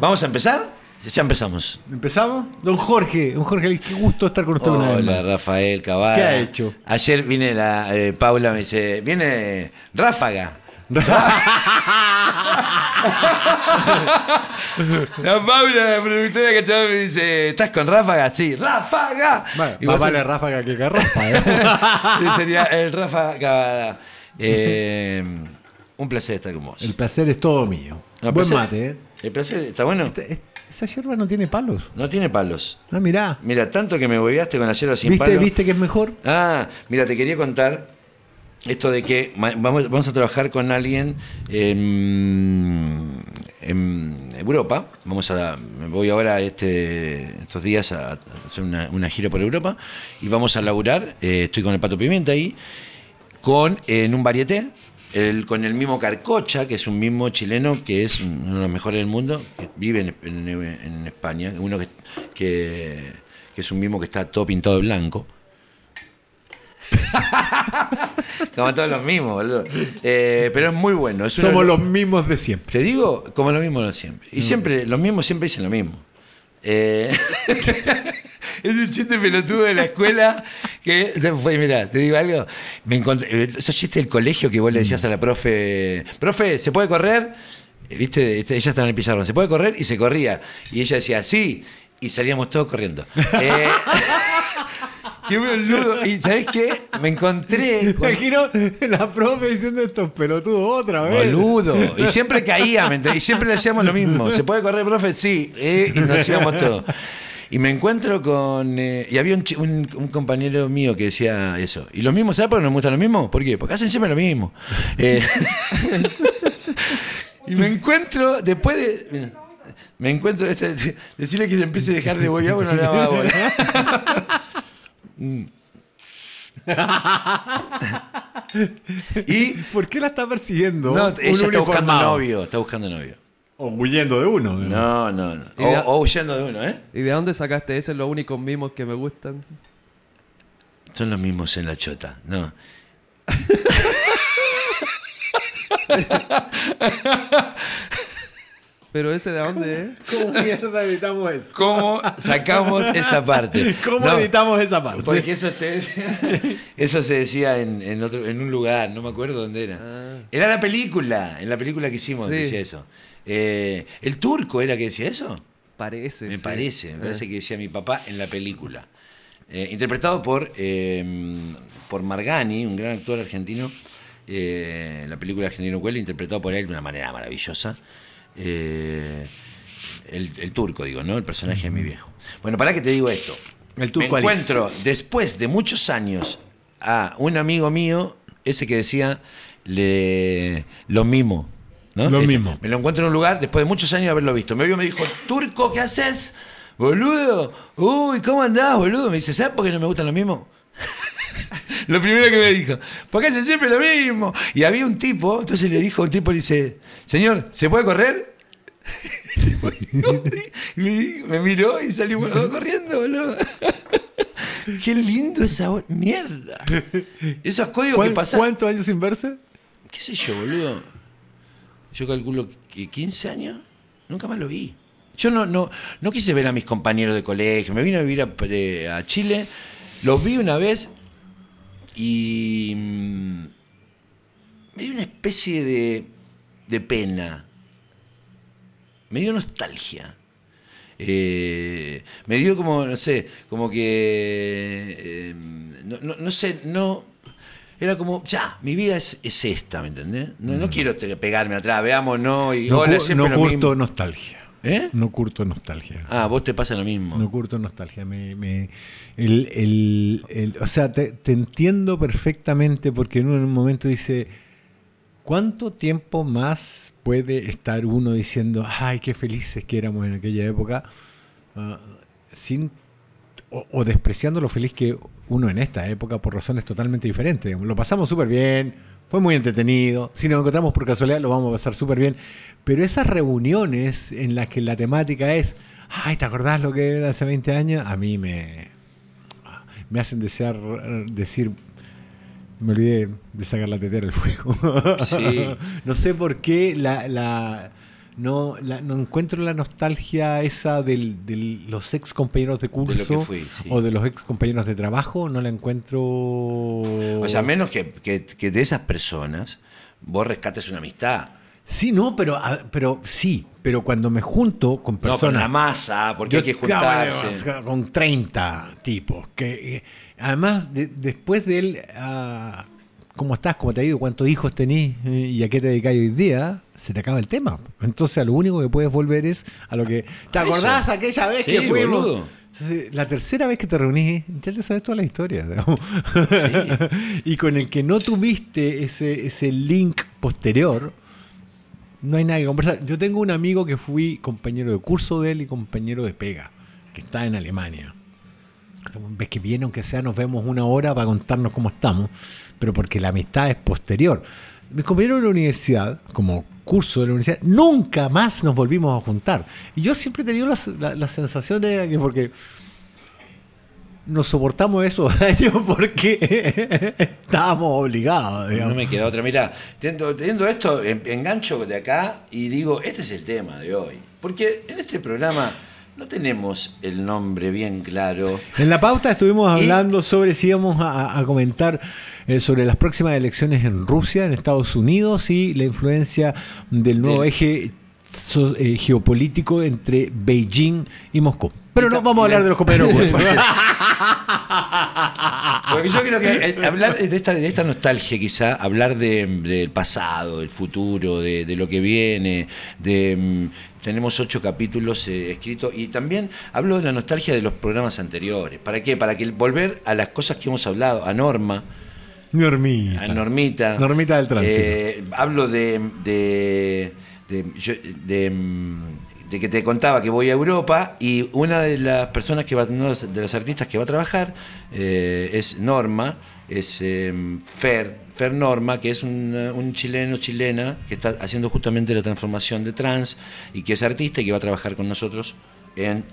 ¿Vamos a empezar? Ya empezamos. ¿Empezamos? Don Jorge, don Jorge, qué gusto estar con usted. Hola, una vez Rafael Cavada. ¿Qué ha hecho? Ayer viene la eh, Paula, me dice, viene Ráfaga. la Paula, la productora que me dice, ¿estás con Ráfaga? Sí, Ráfaga. más vale Ráfaga que Ráfaga. ¿eh? sería el Ráfaga Cabada. Eh, un placer estar con vos. El placer es todo mío. Buen mate, ¿eh? El placer, ¿está bueno? esa hierba no tiene palos. No tiene palos. Ah, mirá. Mira, tanto que me bobeaste con la hierba sin ¿Viste, palos. ¿Viste que es mejor? Ah, mira, te quería contar esto de que vamos, a trabajar con alguien en, Europa. Vamos a, me voy ahora este, estos días a, hacer una, gira por Europa y vamos a laburar. Eh, estoy con el Pato Pimienta ahí. Con, en un varieté el, con el mismo Carcocha, que es un mismo chileno que es uno de los mejores del mundo, que vive en, España, uno que, es un mismo que está todo pintado de blanco. como todos los mismos, boludo. Eh, pero es muy bueno. Somos los mismos de siempre. Te digo, como los mismos de siempre. Y mm. siempre, los mismos siempre dicen lo mismo. Eh, es un chiste pelotudo de la escuela que fue mira, te digo algo, me encontré, eh, esos chistes del colegio que vos le decías a la profe, profe, ¿se puede correr? Eh, viste, ella estaba en el pizarrón, ¿se puede correr? Y se corría. Y ella decía, sí, y salíamos todos corriendo. Qué boludo. Y sabes qué? Me encontré. Con... Imagino la profe diciendo estos pelotudos otra vez. Boludo. Y siempre caía, ¿me Y siempre le hacíamos lo mismo. ¿Se puede correr, profe? Sí. Eh, y nos íbamos todos. Y me encuentro con. Eh, y había un, compañero mío que decía eso. Y lo mismo ¿sabes por qué nos gusta lo mismo? ¿Por qué? Porque hacen siempre lo mismo. Eh, y me encuentro después de. me encuentro. Este, decirle que se empiece a dejar de bobear, bueno, le a Mm. y, ¿Por qué la está persiguiendo? ella está buscando novio, está buscando novio. O huyendo de uno. ¿no? no, O, huyendo de uno, ¿eh? ¿Y de dónde sacaste eso? Los únicos mimos que me gustan. Son los mismos en la chota, no. Pero ese de dónde es? Eh? ¿Cómo mierda editamos eso? ¿Cómo sacamos esa parte? ¿Cómo editamos esa parte? Porque eso se decía, eso se decía en, otro, en un lugar, no me acuerdo dónde era. Ah. Era la película, en la película que hicimos decía eso. Eh, ¿El turco era que decía eso? Parece. Me parece, me parece eh. que decía mi papá en la película. interpretado por, por Margani, un gran actor argentino. la película Argentino Cuello, interpretado por él de una manera maravillosa. Eh, el, turco, digo, ¿no? El personaje de mi viejo. Bueno, para qué te digo esto. El turco Me encuentro después de muchos años a un amigo mío, ese que decía le, lo mismo. ¿no? Lo mismo. Me lo encuentro en un lugar después de muchos años de haberlo visto. Me vio y me dijo, turco, ¿qué haces? Boludo, uy, ¿cómo andás, boludo? Me dice, ¿sabes por qué no me gustan los mismo? lo primero que me dijo, porque hace siempre lo mismo. Y había un tipo, entonces le dijo, un tipo le dice, señor, ¿se puede correr? me, miró y salió corriendo, boludo. Qué lindo esa mierda. Esos códigos que pasa ¿Cuántos años sin verse? ¿Qué sé yo, boludo? Yo calculo que 15 años. Nunca más lo vi. Yo no, no, no quise ver a mis compañeros de colegio. Me vine a vivir a Chile los vi una vez y mm, me dio una especie de, pena, me dio nostalgia. Eh, me dio como, no sé, como que, eh, no, no, sé, no, era como, ya, mi vida es, esta, ¿me entendés? No, no mm. quiero pegarme atrás, veamos, no, y no, hola, siempre lo nostalgia. ¿Eh? No curto nostalgia. Ah, vos te pasa lo mismo. No curto nostalgia. Me, me o sea, te, entiendo perfectamente porque en un momento dice, ¿cuánto tiempo más puede estar uno diciendo, ay, qué felices que éramos en aquella época? Ah, sin, o, o, despreciando lo feliz que uno en esta época por razones totalmente diferentes. Lo pasamos súper bien, fue muy entretenido. Si nos encontramos por casualidad, lo vamos a pasar súper bien. Pero esas reuniones en las que la temática es, ay, ¿te acordás lo que era hace 20 años? A mí me, me hacen desear decir, me olvidé de sacar la tetera del fuego. Sí. no sé por qué la, no, no encuentro la nostalgia esa de los ex compañeros de curso o de los ex compañeros de trabajo, no la encuentro... O sea, menos que, de esas personas vos rescates una amistad. Sí, no, pero, ah, pero sí, pero cuando me junto con personas... No, con la masa, porque hay que juntarse. con 30 tipos, que eh, además después de él... Ah, ¿Cómo estás? ¿Cómo te ha ido? ¿Cuántos hijos tenés? ¿Y a qué te dedicas hoy día? se te acaba el tema. Entonces lo único que puedes volver es a lo que... ¿Te acordás aquella vez que fuimos? la tercera vez que te reunís, ya te sabes toda la historia. y con el que no tuviste ese, ese link posterior, no hay nada que conversar. Yo tengo un amigo que fui compañero de curso de él y compañero de pega, que está en Alemania. Ves que viene, aunque sea, nos vemos una hora para contarnos cómo estamos, pero porque la amistad es posterior. Me compañeros en la universidad, como curso de la universidad, nunca más nos volvimos a juntar. Y yo siempre he tenido las, la, las sensaciones que porque nos soportamos eso, años porque estábamos obligados. No me queda otra. Mira, teniendo, teniendo, esto, engancho de acá y digo, este es el tema de hoy. Porque en este programa no tenemos el nombre bien claro. En la pauta estuvimos hablando sobre si íbamos a, comentar eh, sobre las próximas elecciones en Rusia, en Estados Unidos y la influencia del nuevo eje eh, geopolítico entre Beijing y Moscú. Pero no vamos a hablar de los compañeros Porque yo creo que eh, hablar de esta, nostalgia, quizá, hablar del de, pasado, del futuro, de, lo que viene, de, mm, tenemos ocho capítulos eh, escritos y también hablo de la nostalgia de los programas anteriores. ¿Para qué? Para que volver a las cosas que hemos hablado, a Norma. Normita. A Normita. Normita del tránsito. Eh, hablo de, de, que te contaba que voy a Europa y una de las personas que va, de las artistas que va a trabajar eh, es Norma, es em, Fer, Fer Norma, que es un, chileno, chilena, que está haciendo justamente la transformación de trans y que es artista y que va a trabajar con nosotros en...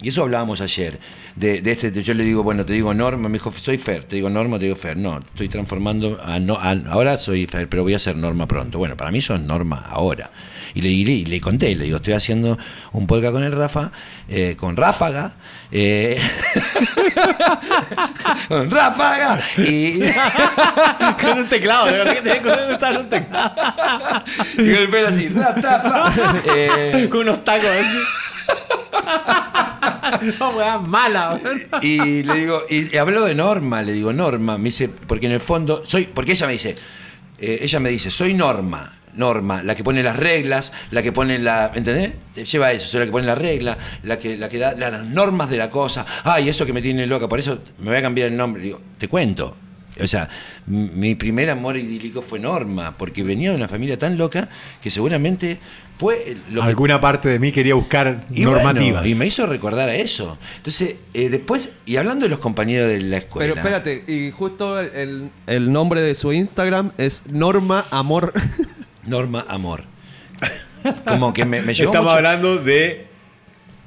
Y eso hablábamos ayer, de, este, yo le digo, bueno, te digo Norma, me dijo, soy Fer, te digo Norma, te digo Fer, no, estoy transformando, no, ahora soy Fer, pero voy a ser Norma pronto. Bueno, para mí son Norma ahora. Y le, le, conté, le digo, estoy haciendo un podcast con el Rafa, eh, con Ráfaga, eh... con un teclado, de verdad que un teclado. y con el pelo así, eh, Con unos tacos. No, mala. Y le digo, y, hablo habló de Norma, le digo, Norma, me dice, porque en el fondo, soy, porque ella me dice, eh, ella me dice, soy Norma norma, la que pone las reglas, la que pone la. ¿Entendés? Lleva eso, soy la que pone la regla, la que, la que da las normas de la cosa. Ay, eso que me tiene loca, por eso me voy a cambiar el nombre. te cuento. O sea, mi primer amor idílico fue Norma, porque venía de una familia tan loca que seguramente fue... Lo Alguna parte de mí quería buscar y normativas. y me hizo recordar a eso. Entonces, eh, después, y hablando de los compañeros de la escuela... Pero espérate, y justo el, el nombre de su Instagram es Norma Amor. Norma Amor. Como que me, me llevó Estamos mucho... hablando de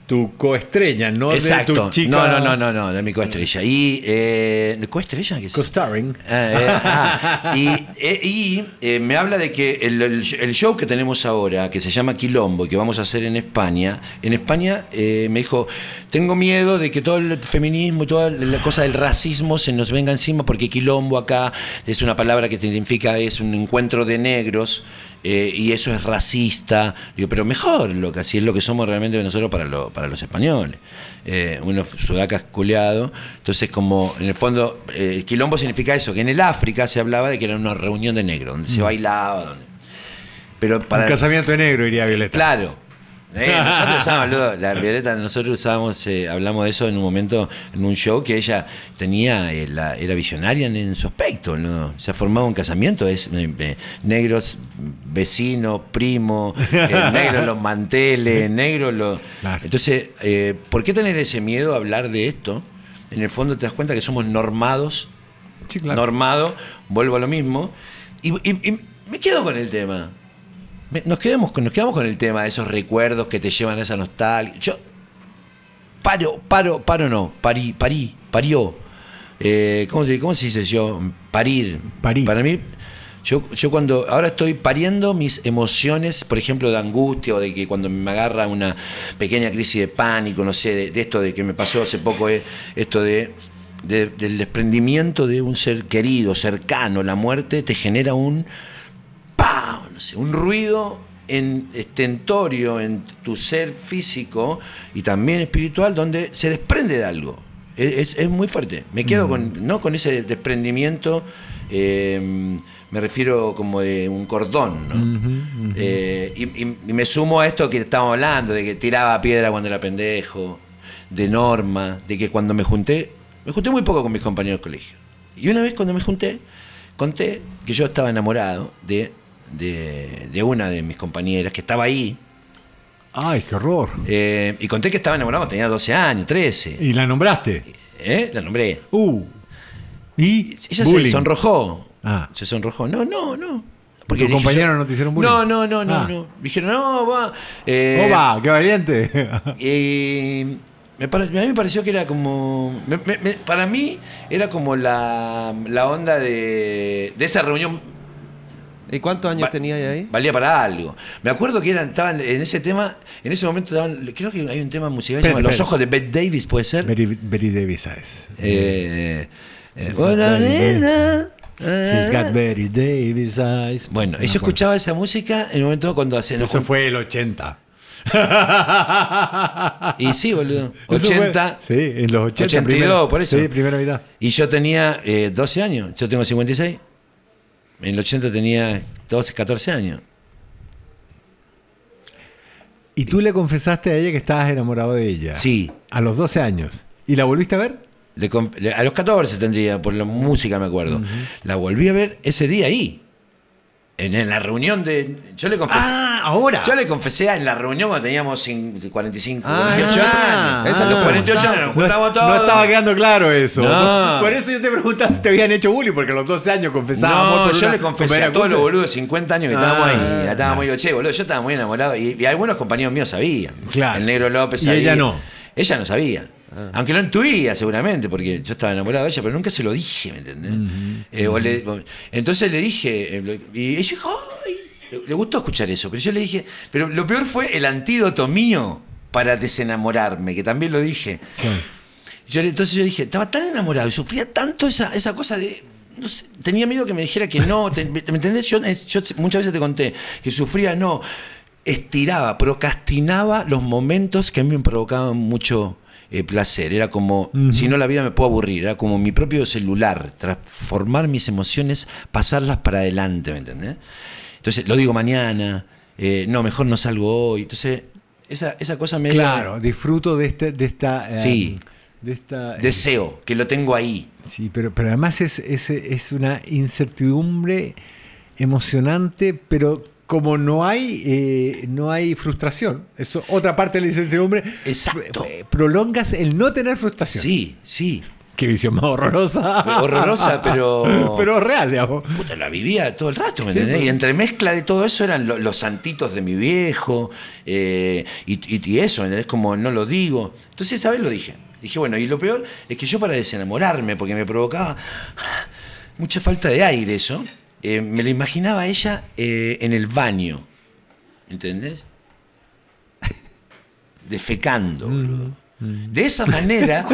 tu coestrella, no Exacto. tu chica. No, no, no, no, no, de mi coestrella. Y eh, coestrella, Co-starring. Eh, eh, ah, y, me habla de que el, show que tenemos ahora, que se llama Quilombo y que vamos a hacer en España, en España me dijo, tengo miedo de que todo el feminismo, y toda la cosa del racismo se nos venga encima porque Quilombo acá es una palabra que significa es un encuentro de negros eh, y eso es racista. Digo, pero mejor, lo que así es lo que somos realmente nosotros para, lo, para los españoles. Eh, uno se sudacas casculeado. Entonces, como en el fondo, eh, quilombo significa eso, que en el África se hablaba de que era una reunión de negros, donde se mm. bailaba, donde... Pero para... Un casamiento de negro, diría Violeta. Claro, eh, nosotros la Violeta, nosotros usábamos, eh, hablamos de eso en un momento, en un show que ella tenía, eh, era visionaria en, su aspecto, ¿no? Se formado un casamiento, es negros, vecinos primo, negros los manteles, negros los. Entonces, ¿por qué tener ese miedo a hablar de esto? En el fondo te das cuenta que somos normados. Normado, vuelvo a lo mismo. y me quedo con el tema nos, quedamos, nos quedamos con el tema de esos recuerdos que te llevan a esa nostalgia. Yo paro, paro, paro no, parí, parí, parió. Eh, ¿cómo, se, dice yo? Parir. Parir. Para mí, yo, yo cuando ahora estoy pariendo mis emociones, por ejemplo, de angustia o de que cuando me agarra una pequeña crisis de pánico, no sé, de, esto de que me pasó hace poco, eh, esto de, del desprendimiento de un ser querido, cercano, la muerte te genera un un ruido en estentorio en tu ser físico y también espiritual donde se desprende de algo. Es, muy fuerte. Me quedo con, no con ese desprendimiento, em, me refiero como de un cordón, eh, y, me sumo a esto que estamos hablando, de que tiraba piedra cuando era pendejo, de norma, de que cuando me junté, me junté muy poco con mis compañeros de colegio. Y una vez cuando me junté, conté que yo estaba enamorado de de, una de mis compañeras que estaba ahí. Ay, qué horror. Eh, y conté que estaba enamorado, tenía 12 años, 13. ¿Y la nombraste? ¿Eh? La nombré. Uh. Y ella se sonrojó. Ah. Se sonrojó. No, no, no. Porque ¿Tu compañero no te hicieron bullying? No, no, no, no, ah. dijeron, no, va. Eh, ¡Qué valiente! me a mí me pareció que era como. para mí era como la, la onda de, de esa reunión ¿Y cuántos años tenía ahí? Valía para algo. Me acuerdo que eran, estaban en ese tema, en ese momento estaban, creo que hay un tema musical llamado Los ojos de Bette Davis, ¿puede ser? Betty Davis, ¿sabes? Ah, eh, eh, hola, nena. She's got Betty Davis eyes. Bueno, yo escuchaba esa música en el momento cuando hacían. Eso fue el 80. y sí, boludo. 80. sí, en los 80. 82, por eso. Sí, primera mitad. Y yo tenía eh, 12 años. Yo tengo 56. En el 80 tenía 12, 14 años. ¿Y tú le confesaste a ella que estabas enamorado de ella? Sí. A los 12 años. ¿Y la volviste a ver? a los 14 tendría, por la música me acuerdo. La volví a ver ese día ahí. En, la reunión de. Yo le confesé. Ah, ahora. Yo le confesé en la reunión cuando teníamos 45, 48 ah, años. 48 años ah. no, estaba quedando claro eso. Por eso yo te preguntaba si te habían hecho bullying, porque a los 12 años confesábamos. No, yo le confesé a todos los boludos de 50 años que estábamos ah, ahí. Estábamos che, boludo, yo estaba muy enamorado. Y, algunos compañeros míos sabían. Claro. El negro López sabía. ella no. Ella no sabía. Ah. Aunque lo intuía seguramente, porque yo estaba enamorado de ella, pero nunca se lo dije, ¿me entendés? Eh, entonces le dije, eh, y ella dijo, ¡ay! Le gustó escuchar eso, pero yo le dije, pero lo peor fue el antídoto mío para desenamorarme, que también lo dije. Yo, entonces yo dije, estaba tan enamorado y sufría tanto esa, cosa de tenía miedo que me dijera que no. ¿Me entendés? yo, muchas veces te conté que sufría, no. Estiraba, procrastinaba los momentos que a mí me provocaban mucho eh, placer, era como, si no la vida me puedo aburrir, era como mi propio celular, transformar mis emociones, pasarlas para adelante, ¿me entendés? Entonces, lo digo mañana, eh, no, mejor no salgo hoy, entonces, esa, esa cosa me... Claro, disfruto de, este, de esta... Eh, de esta, Deseo, que lo tengo ahí. Sí, pero, pero además es, es una incertidumbre emocionante, pero como no hay, eh, no hay frustración, eso otra parte de la incertidumbre, Exacto. Eh, prolongas el no tener frustración. Sí, sí. Qué visión más horrorosa. Horrorosa, pero. Pero real, digamos. Puta, la vivía todo el rato, ¿me entendés? Y entremezcla de todo eso eran los santitos de mi viejo eh, y, eso, ¿me Como no lo digo. Entonces, esa vez lo dije. Dije, bueno, y lo peor es que yo para desenamorarme, porque me provocaba mucha falta de aire eso eh, me la imaginaba ella eh, en el baño, ¿entendés? Defecando, mm, mm. De esa manera.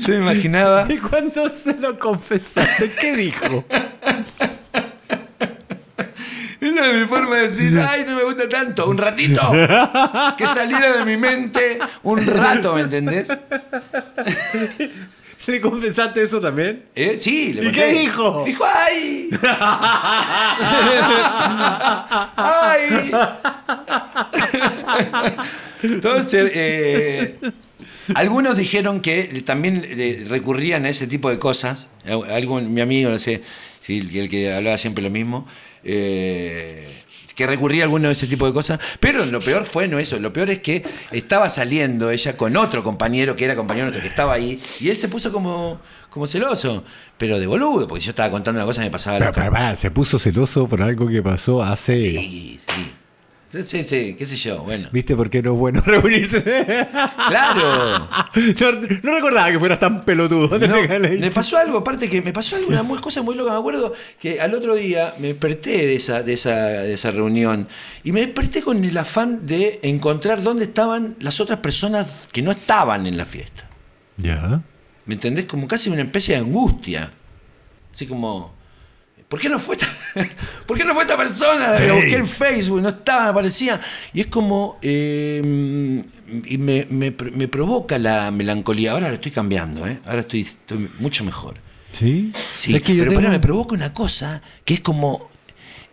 yo me imaginaba. ¿Y cuándo se lo confesaste? ¿Qué dijo? Esa es mi forma de decir, ay, no me gusta tanto, un ratito. Que saliera de mi mente un rato, ¿me entendés? ¿Le confesaste eso también? Eh, sí, le ¿Y qué dijo? Dijo, ¡ay! ¡Ay! Entonces, eh, algunos dijeron que también recurrían a ese tipo de cosas. mi amigo, no sé, el que hablaba siempre lo mismo. Eh, que recurría a alguno de ese tipo de cosas. Pero lo peor fue no eso, lo peor es que estaba saliendo ella con otro compañero que era compañero nuestro que estaba ahí y él se puso como, como celoso, pero de boludo, porque yo estaba contando una cosa y me pasaba la pero, se puso celoso por algo que pasó hace... Sí, sí, qué sé yo, bueno. ¿Viste por qué no es bueno reunirse? ¡Claro! no, no, recordaba que fueras tan pelotudo. me pasó algo, aparte que me pasó alguna una muy, cosa muy loca. Me acuerdo que al otro día me desperté de esa, de, esa, de esa reunión y me desperté con el afán de encontrar dónde estaban las otras personas que no estaban en la fiesta. Ya. ¿Me entendés? Como casi una especie de angustia. Así como, ¿Por qué no fue esta, no fue esta persona? busqué en Facebook, no estaba, aparecía. Y es como. Eh, y me, provoca la melancolía. Ahora lo estoy cambiando, ¿eh? Ahora estoy, mucho mejor. Sí. sí. pero, me provoca una cosa que es como.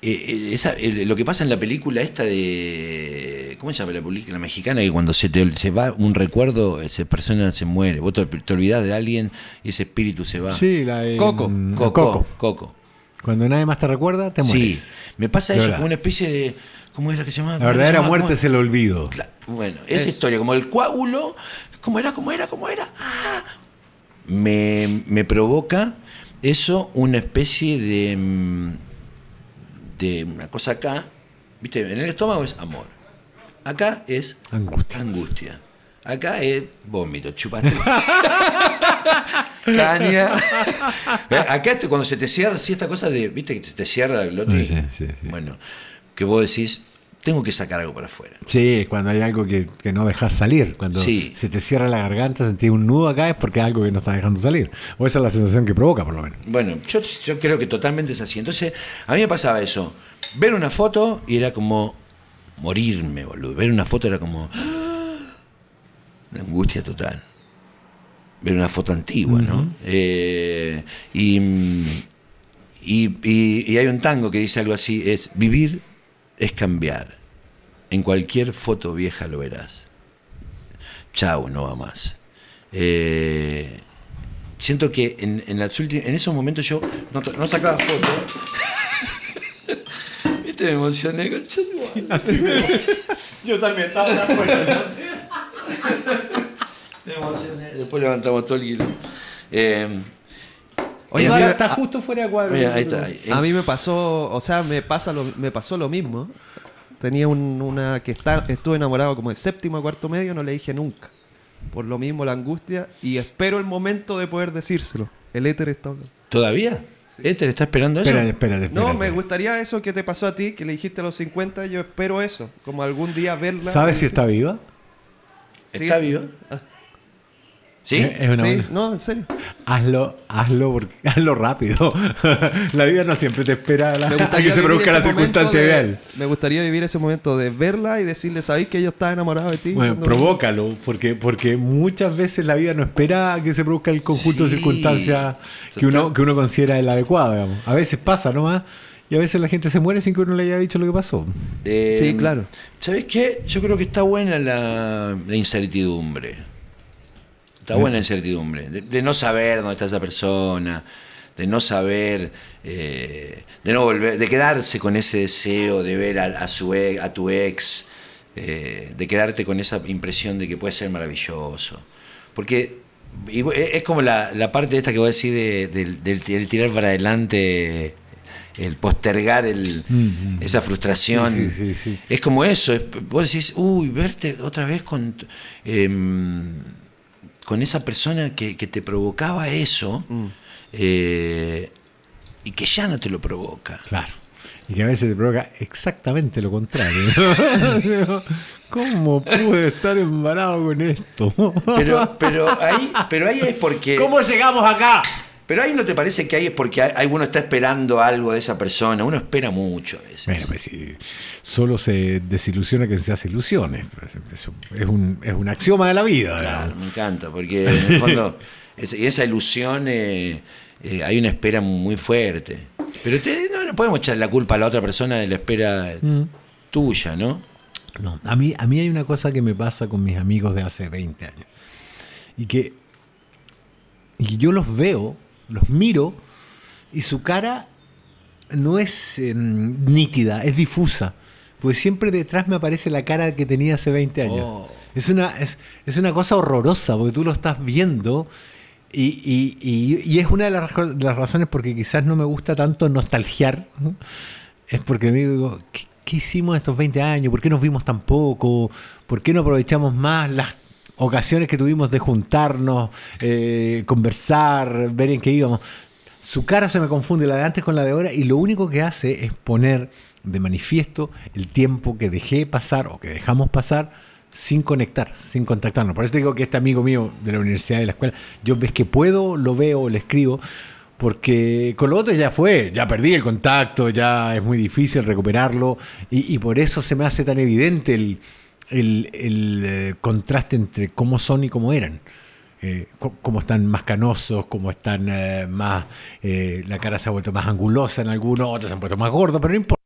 Eh, eh, lo que pasa en la película esta de. ¿Cómo se llama la película mexicana? Que cuando se, te, se va un recuerdo, esa persona se muere. Vos te, olvidás de alguien y ese espíritu se va. Sí, la mm, Coco. Coco. Coco. Cuando nadie más te recuerda, te mueres. Sí, me pasa eso, como una especie de. ¿Cómo la que se llama? La verdadera muerte es el olvido. bueno, esa historia, como el coágulo, ¿cómo era? ¿Cómo era? ¿Cómo era? Ah. me, me, provoca eso una especie de. Mm, de una cosa acá. ¿Viste? En el estómago es amor. Acá es angustia. angustia. Acá es vómito, chupate. Caña. Acá cuando se te cierra, sí, esta cosa de, viste, que te cierra el otro. Sí, sí, sí. Bueno, que vos decís, tengo que sacar algo para afuera. Sí, cuando hay algo que, no dejas salir. Cuando se te cierra la garganta, sentís un nudo acá, es porque hay algo que no está dejando salir. O esa es la sensación que provoca, por lo menos. Bueno, yo, yo creo que totalmente es así. Entonces, a mí me pasaba eso. Ver una foto y era como morirme, boludo. Ver una foto era como angustia total. Ver una foto antigua, ¿no? Eh, y, y, hay un tango que dice algo así, es vivir es cambiar. En cualquier foto vieja lo verás. Chao, no va más. Eh, siento que en, en, esos momentos yo no, sacaba foto. ¿Viste? Me emocioné. Yo, yo también estaba de Después levantamos todo el hilo. está em, justo fuera de cuadro. A mí me pasó, o sea, me, pasa me pasó lo mismo. Tenía una que está, estuve enamorado como el séptimo cuarto medio, no le dije nunca. Por lo mismo la angustia y espero el momento de poder decírselo. El éter está ¿Todavía? Sí. ¿Éter está esperando eso? No, me gustaría eso que te pasó a ti, que le dijiste a los 50, yo espero eso, como algún día verla. ¿Sabes si está viva? ¿Está viva? Ah. ¿Sí? no, en serio. Hazlo, hazlo, hazlo rápido. la vida no siempre te espera a, que se produzca la circunstancia ideal. Me gustaría vivir ese momento de verla y decirle, ¿sabéis que yo estaba enamorado de ti? Bueno, provócalo, porque, porque muchas veces la vida no espera a que se produzca el conjunto de circunstancias que uno, que uno considera el adecuado, digamos. A veces pasa nomás. Y a veces la gente se muere sin que uno le haya dicho lo que pasó. sí, claro. ¿Sabes qué? Yo creo que está buena la incertidumbre. Está buena la incertidumbre, de, no saber dónde está esa persona, de no saber, eh, de no volver, de quedarse con ese deseo de ver a, su e, a tu ex, eh, de quedarte con esa impresión de que puede ser maravilloso. Porque es como la, la, parte esta que voy a decir de, del, tirar para adelante el postergar esa frustración. es como eso. vos decís, uy, verte otra vez con con esa persona que, te provocaba eso mm. eh, y que ya no te lo provoca. Claro. Y que a veces te provoca exactamente lo contrario. ¿Cómo pude estar embarado con esto? pero, pero, ahí, pero ahí es porque. ¿Cómo llegamos acá? Pero ahí no te parece que hay es porque hay, uno está esperando algo de esa persona, uno espera mucho a veces. Bueno, pues solo se desilusiona que se hace ilusiones. Pues, es un, axioma de la vida. Claro, me encanta, porque en el fondo y esa ilusión eh, eh, hay una espera muy fuerte. Pero no, podemos echar la culpa a la otra persona de la espera mm. tuya, ¿no? No, a mí, a mí hay una cosa que me pasa con mis amigos de hace 20 años. Y que, y yo los veo los miro y su cara no es em, nítida, es difusa. Pues siempre detrás me aparece la cara que tenía hace 20 años. Oh. Es, una, es, es, una cosa horrorosa porque tú lo estás viendo y, y, y, es una de las, las, razones porque quizás no me gusta tanto nostalgiar. Es porque me digo, ¿qué, ¿qué hicimos estos 20 años? ¿Por qué nos vimos tan poco? ¿Por qué no aprovechamos más las ocasiones que tuvimos de juntarnos, eh, conversar, ver en qué íbamos, su cara se me confunde la de antes con la de ahora y lo único que hace es poner de manifiesto el tiempo que dejé pasar o que dejamos pasar sin conectar, sin contactarnos. Por eso digo que este amigo mío de la universidad, de la escuela, yo ves que puedo, lo veo, le escribo, porque con lo otro ya fue, ya perdí el contacto, ya es muy difícil recuperarlo y por eso se me hace tan evidente el, el, el, eh, contraste entre cómo son y cómo eran. Eh, cómo están más canosos, cómo están eh, más. la cara se ha vuelto más angulosa en algunos, otros se han vuelto más gordos, pero no importa.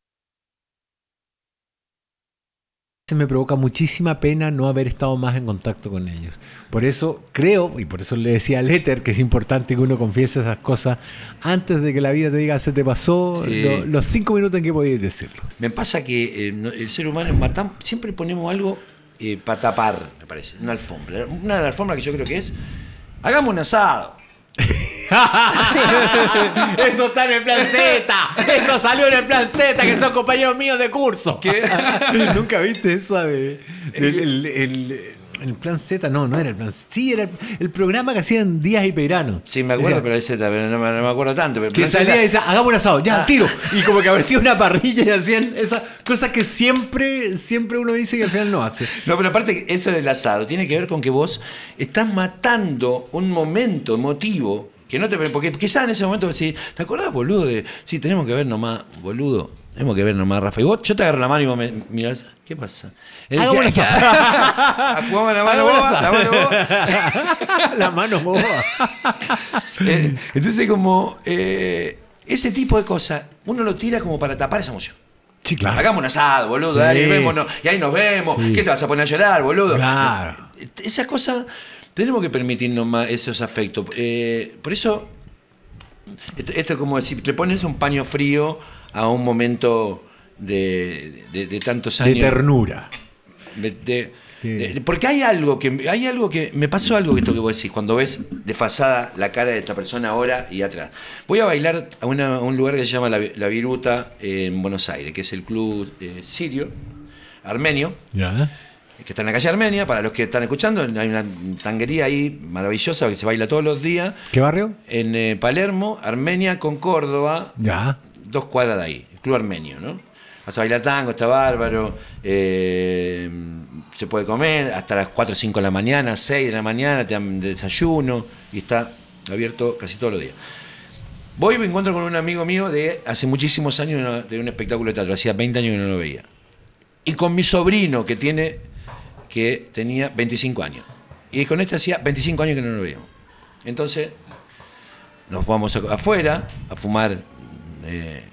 me provoca muchísima pena no haber estado más en contacto con ellos. Por eso creo, y por eso le decía a Letter, que es importante que uno confiese esas cosas antes de que la vida te diga se te pasó, los cinco minutos en que podías decirlo. Me pasa que eh, el ser humano siempre ponemos algo eh, para tapar, me parece, una alfombra. Una de las alfombras que yo creo que es, hagamos un asado. Eso está en el plan Z. Eso salió en el plan Z, que son compañeros míos de curso. ¿Qué? Nunca viste esa de. el, plan Z, no, no era el plan Z. Sí, era el, programa que hacían Díaz y Peirano. Sí, me acuerdo, del plan pero Z, pero no, me acuerdo tanto. que salía y decía, hagamos un asado, ya, ah. tiro. Y como que aparecía una parrilla y hacían esas cosas que siempre, siempre uno dice que al final no hace. No, pero aparte, ese del asado tiene que ver con que vos estás matando un momento emotivo que no te porque quizás en ese momento decís, ¿te acordás, boludo? De, sí, tenemos que ver nomás, boludo. Tenemos que ver nomás, Rafa. Y vos, yo te agarro la mano y vos me mirás, ¿qué pasa? Hago una la mano boba, la mano boba. la mano entonces, como eh, ese tipo de cosas, uno lo tira como para tapar esa emoción. Sí, claro. Hagamos un asado, boludo. Ahí, y ahí nos vemos. ¿Qué te vas a poner a llorar, boludo? Claro. Esas cosas tenemos que permitirnos más esos afectos. Eh, por eso, esto, es como decir, le pones un paño frío a un momento de, tantos años. De ternura. porque hay algo que hay algo que me pasó algo que esto que vos decís cuando ves desfasada la cara de esta persona ahora y atrás voy a bailar a, un lugar que se llama la, Viruta en Buenos Aires que es el club eh, sirio armenio Ya que está en la calle Armenia. Para los que están escuchando, hay una tanguería ahí maravillosa que se baila todos los días. ¿Qué barrio? En eh, Palermo, Armenia con Córdoba. Ya. Dos cuadras de ahí, el Club Armenio, ¿no? Vas a bailar tango, está bárbaro. Eh, se puede comer hasta las 4 o 5 de la mañana, 6 de la mañana, te dan desayuno y está abierto casi todos los días. Voy y me encuentro con un amigo mío de hace muchísimos años de un espectáculo de teatro, hacía 20 años que no lo veía. Y con mi sobrino que tiene que tenía 25 años. Y con este hacía 25 años que no lo veíamos. Entonces, nos vamos afuera a fumar eh,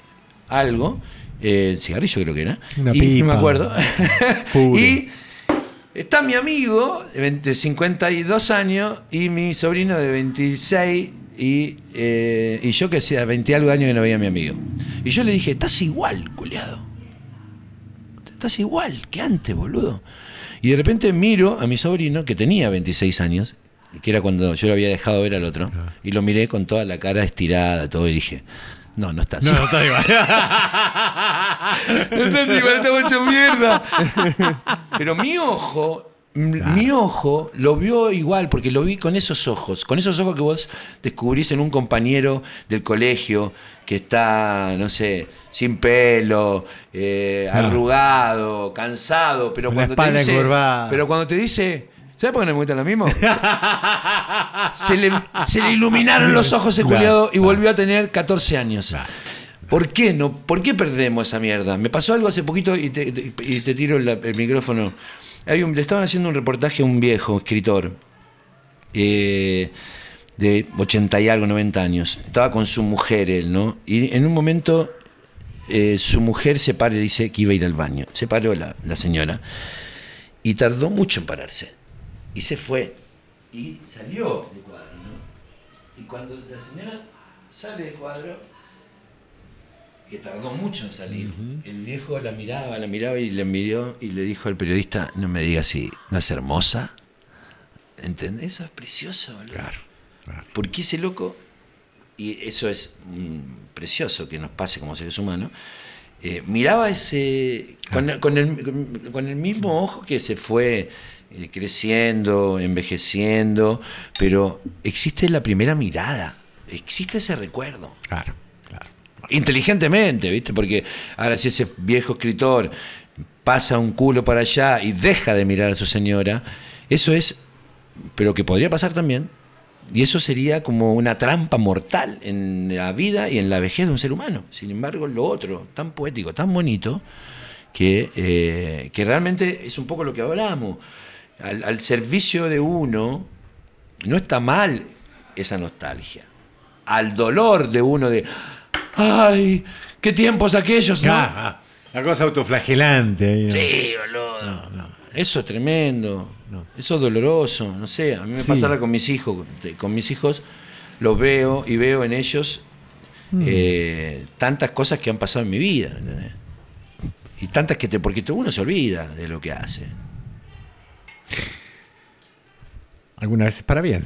algo, eh, cigarrillo creo que era, y no me acuerdo. y está mi amigo de 52 años y mi sobrino de 26 y, eh, y yo que hacía 20 algo años que no veía a mi amigo. Y yo le dije, estás igual, culiado. Estás igual que antes, boludo. Y de repente miro a mi sobrino, que tenía 26 años, que era cuando yo lo había dejado ver al otro, y lo miré con toda la cara estirada, todo, y dije, no, no está No, no está igual. no está igual, está mucho mierda. Pero mi ojo mi ojo lo vio igual, porque lo vi con esos ojos, con esos ojos que vos descubrís en un compañero del colegio que está, no sé, sin pelo, eh, ah. arrugado, cansado, pero cuando, te dice, pero cuando te dice, ¿sabes por qué no me lo mismo? se, le, iluminaron los ojos ese claro, y volvió a tener 14 años. ¿Por qué, no, ¿Por qué perdemos esa mierda? Me pasó algo hace poquito y te, y te tiro el micrófono le estaban haciendo un reportaje a un viejo escritor eh, de 80 y algo, 90 años. Estaba con su mujer él, ¿no? Y en un momento eh, su mujer se para y dice que iba a ir al baño. Se paró la, señora. Y tardó mucho en pararse. Y se fue. Y salió del cuadro, ¿no? Y cuando la señora sale del cuadro, que tardó mucho en salir. El viejo la miraba, la miraba y le miró y le dijo al periodista, no me digas si no es hermosa. ¿Entendés? Eso es precioso, Claro, Porque ese loco, y eso es mm, precioso que nos pase como seres humanos, eh, miraba ese. Con, el, mismo ojo que se fue eh, creciendo, envejeciendo, pero existe la primera mirada, existe ese recuerdo. Claro inteligentemente, ¿viste? Porque ahora si ese viejo escritor pasa un culo para allá y deja de mirar a su señora, eso es, pero que podría pasar también. Y eso sería como una trampa mortal en la vida y en la vejez de un ser humano. Sin embargo, lo otro, tan poético, tan bonito, que, eh, que realmente es un poco lo que hablamos. al servicio de uno, no está mal esa nostalgia. Al dolor de uno de, ¡Ay! ¡Qué tiempos aquellos, ¿no? Ah, la cosa autoflagelante. ¿eh? Sí, boludo. Eso es tremendo. Eso es doloroso. No sé, a mí me pasa con mis hijos. Con mis hijos los veo y veo en ellos mm. eh, tantas cosas que han pasado en mi vida. Y tantas que te. Porque uno se olvida de lo que hace. Algunas veces para bien.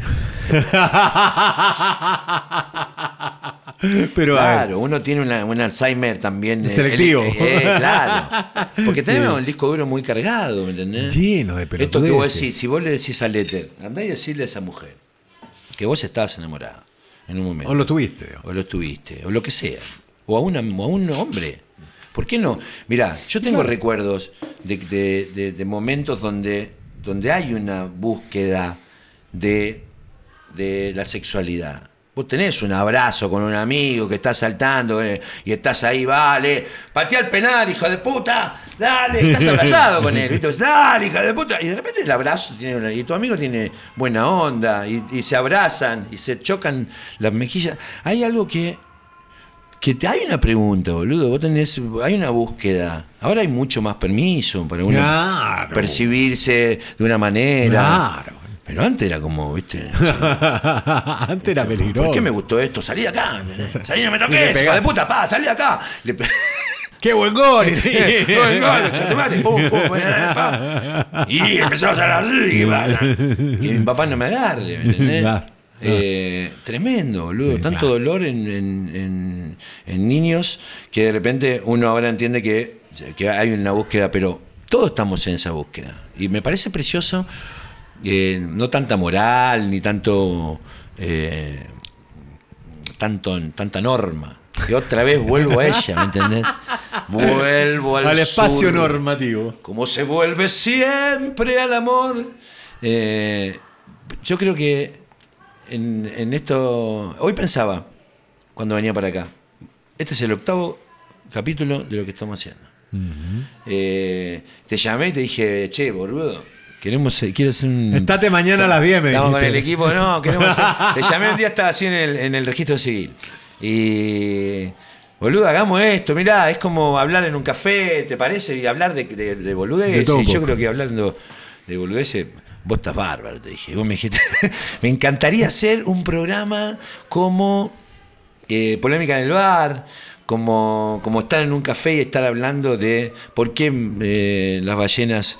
Pero, claro, uno tiene un Alzheimer también. Eh, Selectivo. Eh, eh, claro. Porque tenemos un disco duro muy cargado, ¿me entendés? Lleno de Esto que vos decís, si vos le decís a Letter, andá y decirle a esa mujer que vos estabas enamorada en un momento. O lo tuviste. O lo tuviste, o lo que sea. O a, un hombre. ¿Por qué no? Mirá, yo tengo recuerdos de, momentos donde, donde hay una búsqueda de, de la sexualidad Vos tenés un abrazo con un amigo que está saltando eh, y estás ahí, vale, patea el penal, hijo de puta, dale, estás abrazado con él, ¿viste? dale, hijo de puta. Y de repente el abrazo tiene y tu amigo tiene buena onda, y, se abrazan, y se chocan las mejillas. Hay algo que que te, hay una pregunta, boludo. Vos tenés, hay una búsqueda. Ahora hay mucho más permiso para uno percibirse de una manera. Pero antes era como, viste. antes era peligroso. ¿Por qué me gustó esto? Salí de acá. Salí, no me toqué, de puta, pa, salí de acá. ¡Qué buen gol! ¡Qué buen gol! ¡Pum, eh, Y empezamos a la arriba Y mi papá no me agarre, entendés? Eh, tremendo, boludo. Tanto dolor en, en, niños que de repente uno ahora entiende que hay una búsqueda, pero todos estamos en esa búsqueda. Y me parece precioso eh, no tanta moral ni eh, tanto, tanta norma. Y otra vez vuelvo a ella, ¿me entendés? Vuelvo al, al espacio normativo. Como se vuelve siempre al amor. Eh, yo creo que en, esto, hoy pensaba, cuando venía para acá, este es el octavo capítulo de lo que estamos haciendo. te llamé y te dije, che, boludo, Queremos, eh, quiero hacer un. Estate mañana a las 10, me Estamos con el equipo, no, queremos hacer. Te llamé un día, estaba así en el, registro civil. Y. Boludo, hagamos esto, mirá, es como hablar en un café, ¿te parece? Y hablar de, de, boludeces. yo creo que hablando de boludeces, vos estás bárbaro, te dije. Vos me dijiste, me encantaría hacer un programa como eh, Polémica en el Bar, como, como estar en un café y estar hablando de por qué eh, las ballenas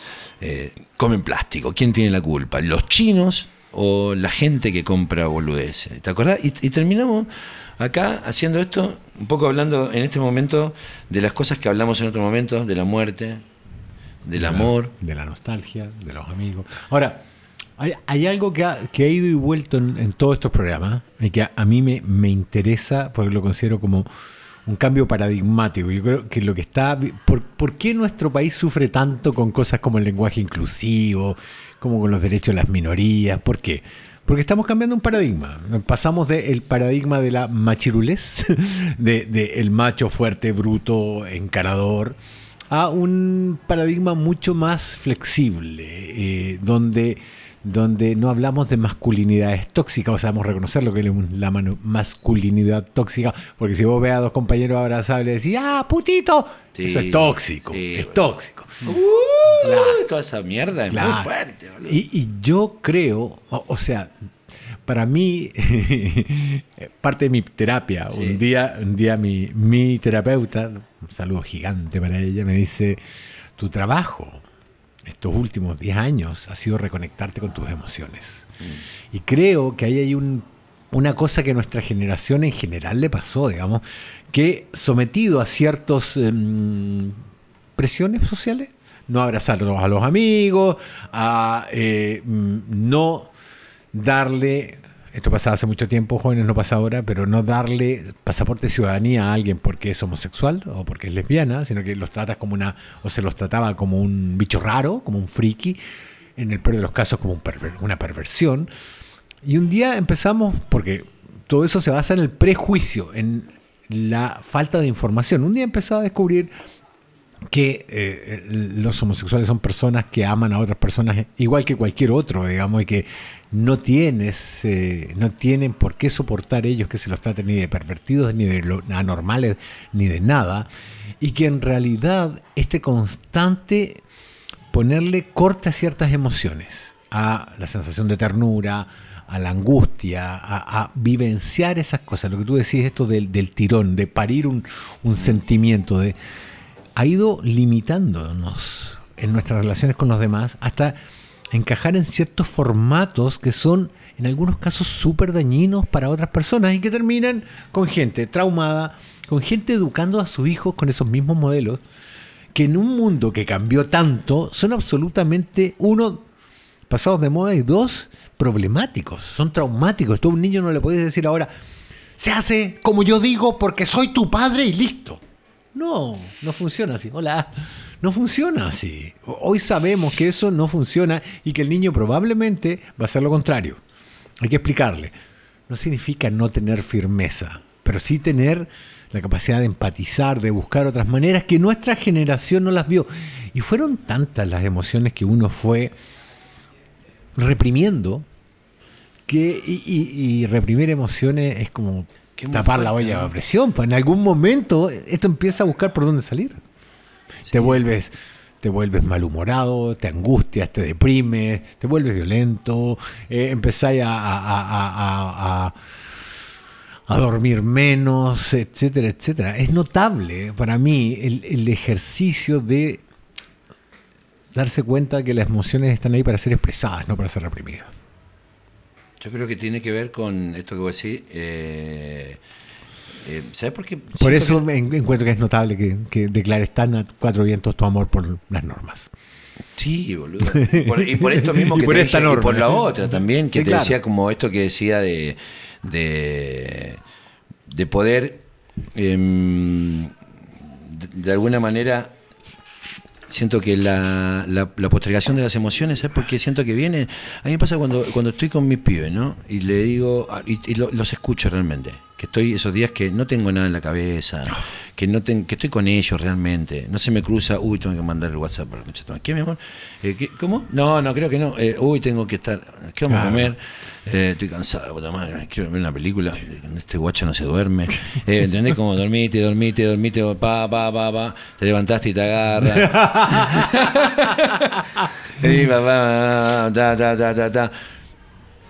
comen plástico. ¿Quién tiene la culpa? ¿Los chinos o la gente que compra boludeces? ¿Te acordás? Y, terminamos acá haciendo esto, un poco hablando en este momento de las cosas que hablamos en otro momento, de la muerte, del amor. de la nostalgia, de los amigos. Ahora, hay, algo que ha, ido y vuelto en, todos estos programas ¿eh? y que a, mí me, me interesa porque lo considero como un cambio paradigmático. Yo creo que lo que está... ¿por, qué nuestro país sufre tanto con cosas como el lenguaje inclusivo, como con los derechos de las minorías? ¿Por qué? Porque estamos cambiando un paradigma. Pasamos del paradigma de la machirulez, del de, el macho fuerte, bruto, encarador, a un paradigma mucho más flexible, eh, donde donde no hablamos de masculinidades tóxicas, o sea, vamos a reconocer lo que es la masculinidad tóxica, porque si vos ve a dos compañeros abrazables y decís, ah, putito, eso es tóxico, es tóxico. Uh, Toda esa mierda es muy fuerte. Y, yo creo, o, sea, para mí, parte de mi terapia, un día, un día mi, mi terapeuta, un saludo gigante para ella, me dice, tu trabajo estos últimos 10 años ha sido reconectarte con tus emociones. Mm. Y creo que ahí hay una cosa que a nuestra generación en general le pasó, digamos, que sometido a ciertas em, presiones sociales, no abrazarnos a los amigos, a eh, mm, no darle esto pasaba hace mucho tiempo, jóvenes no pasa ahora, pero no darle pasaporte de ciudadanía a alguien porque es homosexual o porque es lesbiana, sino que los tratas como una, o se los trataba como un bicho raro, como un friki, en el peor de los casos como una perversión. Y un día empezamos, porque todo eso se basa en el prejuicio, en la falta de información. Un día empezaba a descubrir que eh, los homosexuales son personas que aman a otras personas igual que cualquier otro, digamos, y que no tienes, eh, no tienen por qué soportar ellos que se los traten ni de pervertidos, ni de anormales, ni de nada, y que en realidad este constante ponerle corte a ciertas emociones, a la sensación de ternura, a la angustia, a, vivenciar esas cosas. Lo que tú decís, esto del, tirón, de parir un, un sentimiento, de ha ido limitándonos en nuestras relaciones con los demás hasta encajar en ciertos formatos que son en algunos casos súper dañinos para otras personas y que terminan con gente traumada, con gente educando a sus hijos con esos mismos modelos, que en un mundo que cambió tanto son absolutamente, uno, pasados de moda y dos, problemáticos, son traumáticos. Tú a un niño no le puedes decir ahora, se hace como yo digo porque soy tu padre y listo. No, no funciona así. Hola. No funciona así. Hoy sabemos que eso no funciona y que el niño probablemente va a hacer lo contrario. Hay que explicarle. No significa no tener firmeza, pero sí tener la capacidad de empatizar, de buscar otras maneras que nuestra generación no las vio. Y fueron tantas las emociones que uno fue reprimiendo que, y, y reprimir emociones es como tapar la olla de a presión. Pues en algún momento eh, esto empieza a buscar por dónde salir. Te vuelves te vuelves malhumorado, te angustias, te deprimes, te vuelves violento, eh, empezáis a, dormir menos, etcétera, etcétera. Es notable eh, para mí el, ejercicio de darse cuenta que las emociones están ahí para ser expresadas, no para ser reprimidas. Yo creo que tiene que ver con esto que voy a decir eh, eh, ¿Sabes por qué? Por eso encuentro que es notable que, declares tan a cuatro vientos tu amor por las normas. Sí, boludo. y por esto mismo que por esta norma. por la otra también, que te decía como esto que decía de, poder, em, de, alguna manera, Siento que la, la, postergación de las emociones es porque siento que viene. A mí me pasa cuando, cuando estoy con mis pibes, ¿no? Y le digo, ah, y, los escucho realmente. Que estoy esos días que no tengo nada en la cabeza, que no ten, que estoy con ellos realmente. No se me cruza, uy, tengo que mandar el WhatsApp para la ¿Qué, mi amor? Eh, ¿Cómo? No, no, creo que no. Eh, uy, tengo que estar. ¿Qué vamos a comer? eh, estoy cansado, puta madre, quiero ver una película, este guacho no se duerme. Eh, ¿Entendés? Como dormiste, dormite, dormite, pa, pa, pa, pa, te levantaste y te agarra. y papá, ta, ta, ta, ta, ta.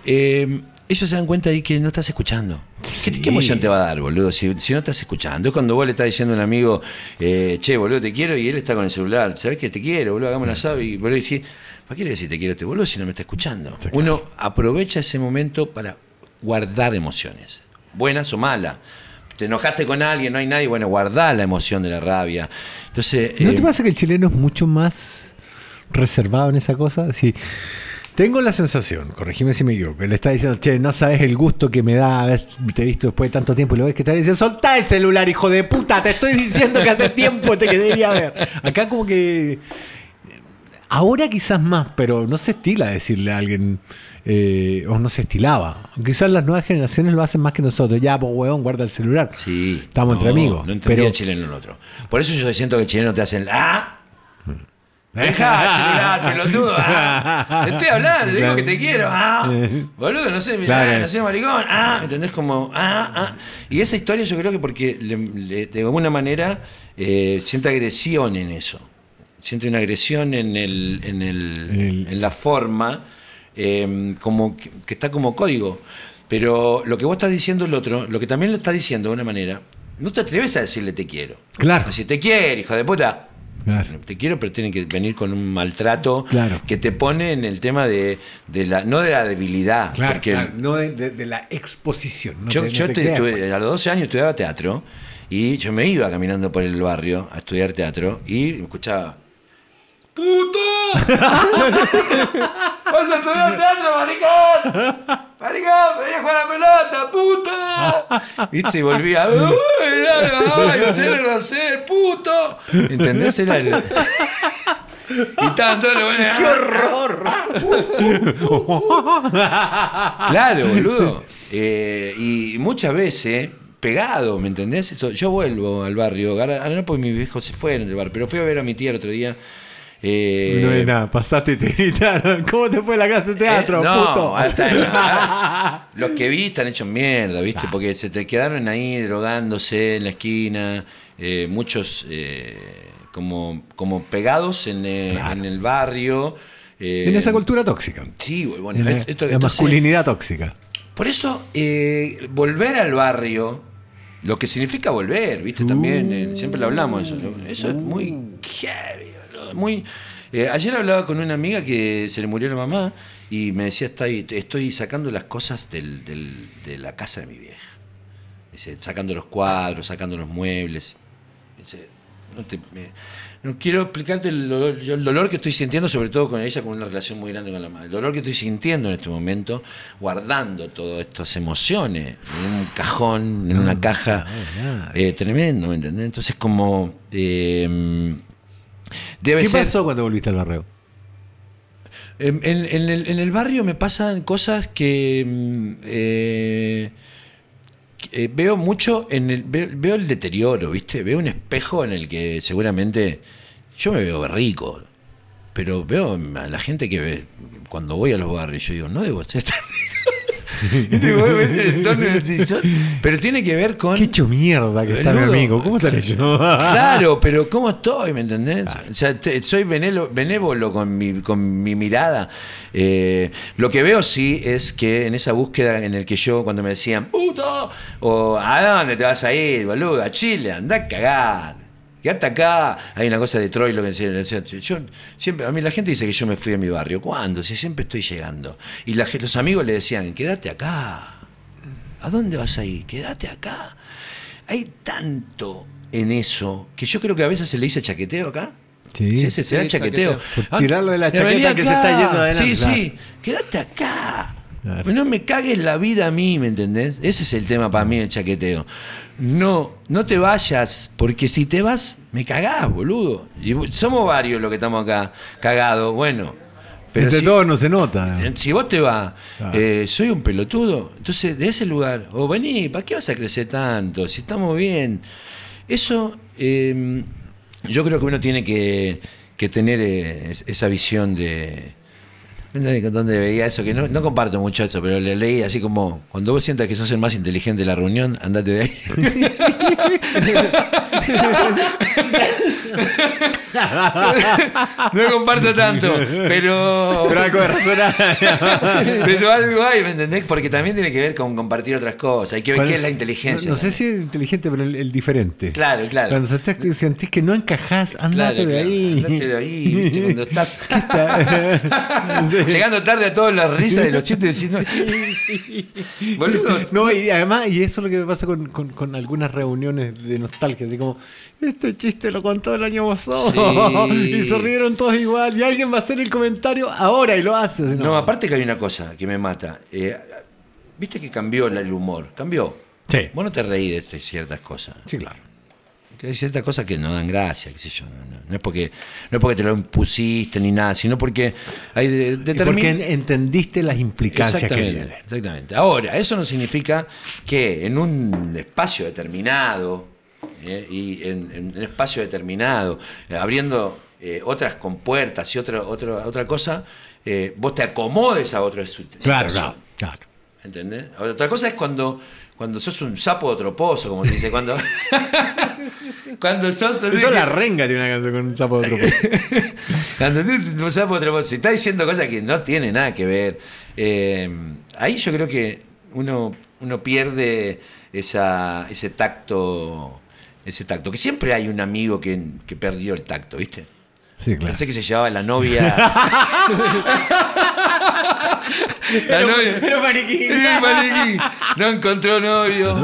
Eh, ellos se dan cuenta ahí que no estás escuchando. ¿Qué, emoción te va a dar, boludo, si, no estás escuchando? Es cuando vos le estás diciendo a un amigo, eh, che, boludo, te quiero, y él está con el celular. sabes que te quiero, boludo? Hagamos asado. Y boludo decís, ¿para qué le decís te quiero te este boludo si no me está escuchando? Uno aprovecha ese momento para guardar emociones, buenas o malas te enojaste con alguien, no hay nadie, bueno, guardá la emoción de la rabia. Entonces, ¿No eh, te pasa que el chileno es mucho más reservado en esa cosa? Sí. Tengo la sensación, corregime si me equivoco, le está diciendo, che, no sabes el gusto que me da haberte visto después de tanto tiempo y lo ves que está diciendo, soltá el celular, hijo de puta, te estoy diciendo que hace tiempo te quería ver. Acá como que... Ahora quizás más, pero no se estila decirle a alguien, eh, o no se estilaba. Quizás las nuevas generaciones lo hacen más que nosotros. Ya, pues, weón, guarda el celular. Sí. Estamos entre amigos. No entendía pero... el chileno en otro. Por eso yo siento que chilenos te hacen, ah, Dejá, pelotudo. Ah. te estoy hablando, te digo que te quiero. Ah. boludo, no sé, mira, no sé, maricón. Ah, ¿entendés? Como, ah, Y esa historia yo creo que porque de alguna manera eh, siente agresión en eso. Siente una agresión en, el, en, la forma, em, como que, está como código. Pero lo que vos estás diciendo el otro, lo que también le está diciendo de alguna manera, no te atreves a decirle te quiero. Claro. Si te quiere, hijo de puta, te quiero, pero tienen que venir con un maltrato que te pone en el tema de, la, no de la debilidad, no de, la exposición. yo, pues. a los 12 años estudiaba teatro y yo me iba caminando por el barrio a estudiar teatro y escuchaba ¡Puto! ¡Vas a estudiar teatro, maricón! ¡Maricón, vení a la pelota, ¡Puto! ¿Viste? Y volvía. ¡Uy, ay, cerro, no puto! ¿Entendés? el. Y tanto ¡Qué ah, horror! Ah, ah, uh, uh". claro, boludo. Eh, y muchas veces pegado, ¿me entendés? Yo vuelvo al barrio, ahora no porque mi viejo se fue del bar, pero fui a ver a mi tía el otro día eh, no hay nada, pasaste y te gritaron. ¿Cómo te fue la casa de teatro? Eh, los que vi están hechos mierda, ¿viste? Ah. Porque se te quedaron ahí drogándose en la esquina, eh, muchos como, como pegados en, el barrio. en esa cultura tóxica. Sí, bueno, la, la masculinidad tóxica. Por eso, volver al barrio, lo que significa volver, ¿viste? También, siempre lo hablamos, eso, eso es muy uh muy... Eh, ayer hablaba con una amiga que se le murió la mamá y me decía, estoy, estoy sacando las cosas de la casa de mi vieja. sacando los cuadros, sacando los muebles. no, quiero explicarte el dolor, que estoy sintiendo, sobre todo con ella, con una relación muy grande con la mamá. El dolor que estoy sintiendo en este momento, guardando todas estas emociones en un cajón, en una ah, caja, eh, tremendo, ¿me entendés? Entonces, como eh, ¿Qué pasó cuando volviste al barrio? En, el, barrio me pasan cosas que, mm, eh, eh, veo mucho, en el, veo, el deterioro, ¿viste? Veo un espejo en el que seguramente yo me veo rico, pero veo a la gente que ve, cuando voy a los barrios, yo digo, no debo ser te Pero tiene que ver con. Qué hecho mierda que está mi amigo. ¿Cómo está yo? claro, pero ¿cómo estoy? ¿Me entendés? soy benévolo con mi, con mi mirada. Eh, lo que veo sí es que en esa búsqueda en el que yo, cuando me decían, puto, o ¿a dónde te vas a ir, boludo? A Chile, anda a cagar. Quédate acá, hay una cosa de Troy, lo que decía. Yo, siempre, a mí la gente dice que yo me fui a mi barrio. ¿Cuándo? Si siempre estoy llegando. Y los amigos le decían, quédate acá. ¿A dónde vas a ir? Quédate acá. Hay tanto en eso que yo creo que a veces se le dice chaqueteo acá. Sí, se chaqueteo. Tirarlo de la chaqueta que se está yendo Sí, sí, quédate acá no me cagues la vida a mí, ¿me entendés? Ese es el tema para mí el chaqueteo. No, no te vayas, porque si te vas, me cagás, boludo. somos varios los que estamos acá, cagados. Bueno, pero Entre todos no se nota. Eh, si vos te vas, eh, soy un pelotudo. Entonces, de ese lugar, o oh, vení, ¿para qué vas a crecer tanto? Si estamos bien. Eso, em, yo creo que uno tiene que, tener eh, esa visión de, dónde veía eso, que no, comparto mucho eso, pero le leí así como, cuando vos sientas que sos el más inteligente de la reunión, andate de ahí. no comparto tanto, pero... Pero algo hay, ¿me entendés? Porque también tiene que ver con compartir otras cosas. Hay que ver qué es la inteligencia. No, sé si es inteligente, pero el, diferente. Claro, claro. Cuando sentís que no encajás, andate de ahí. Andate de ahí, cuando estás... llegando tarde a todas las risas de los chistes diciendo. No, y además, y eso es lo que me pasa con, algunas reuniones de nostalgia, así como, este chiste lo contó el año pasado y se rieron todos igual y alguien va a hacer el comentario ahora y lo hace. No, aparte que hay una cosa que me mata. Eh, viste que cambió el humor, cambió. Sí. Vos no te reí de este ciertas cosas. Sí, claro hay ciertas cosas que no dan gracia, qué sé yo. No, es, porque, no porque te lo impusiste ni nada, sino porque hay de, Porque entendiste las implicancias exactamente, que Exactamente. Ahora, eso no significa que en un espacio determinado, eh, y en, un espacio determinado, eh, abriendo eh, otras compuertas y otra, otra, otra cosa, vos te acomodes a otro situación. claro. claro. ¿Entendés? Otra cosa es cuando, cuando sos un sapo de troposo, como se dice, cuando. cuando sos. la renga tiene una canción con un sapo de pozo cuando sos un sapo de troposo, si estás diciendo cosas que no tiene nada que ver. Eh, ahí yo creo que uno, uno pierde esa, ese tacto. Ese tacto. Que siempre hay un amigo que, que perdió el tacto, ¿viste? Sí, claro. Pensé que se llevaba la novia. La novia. No encontró novio.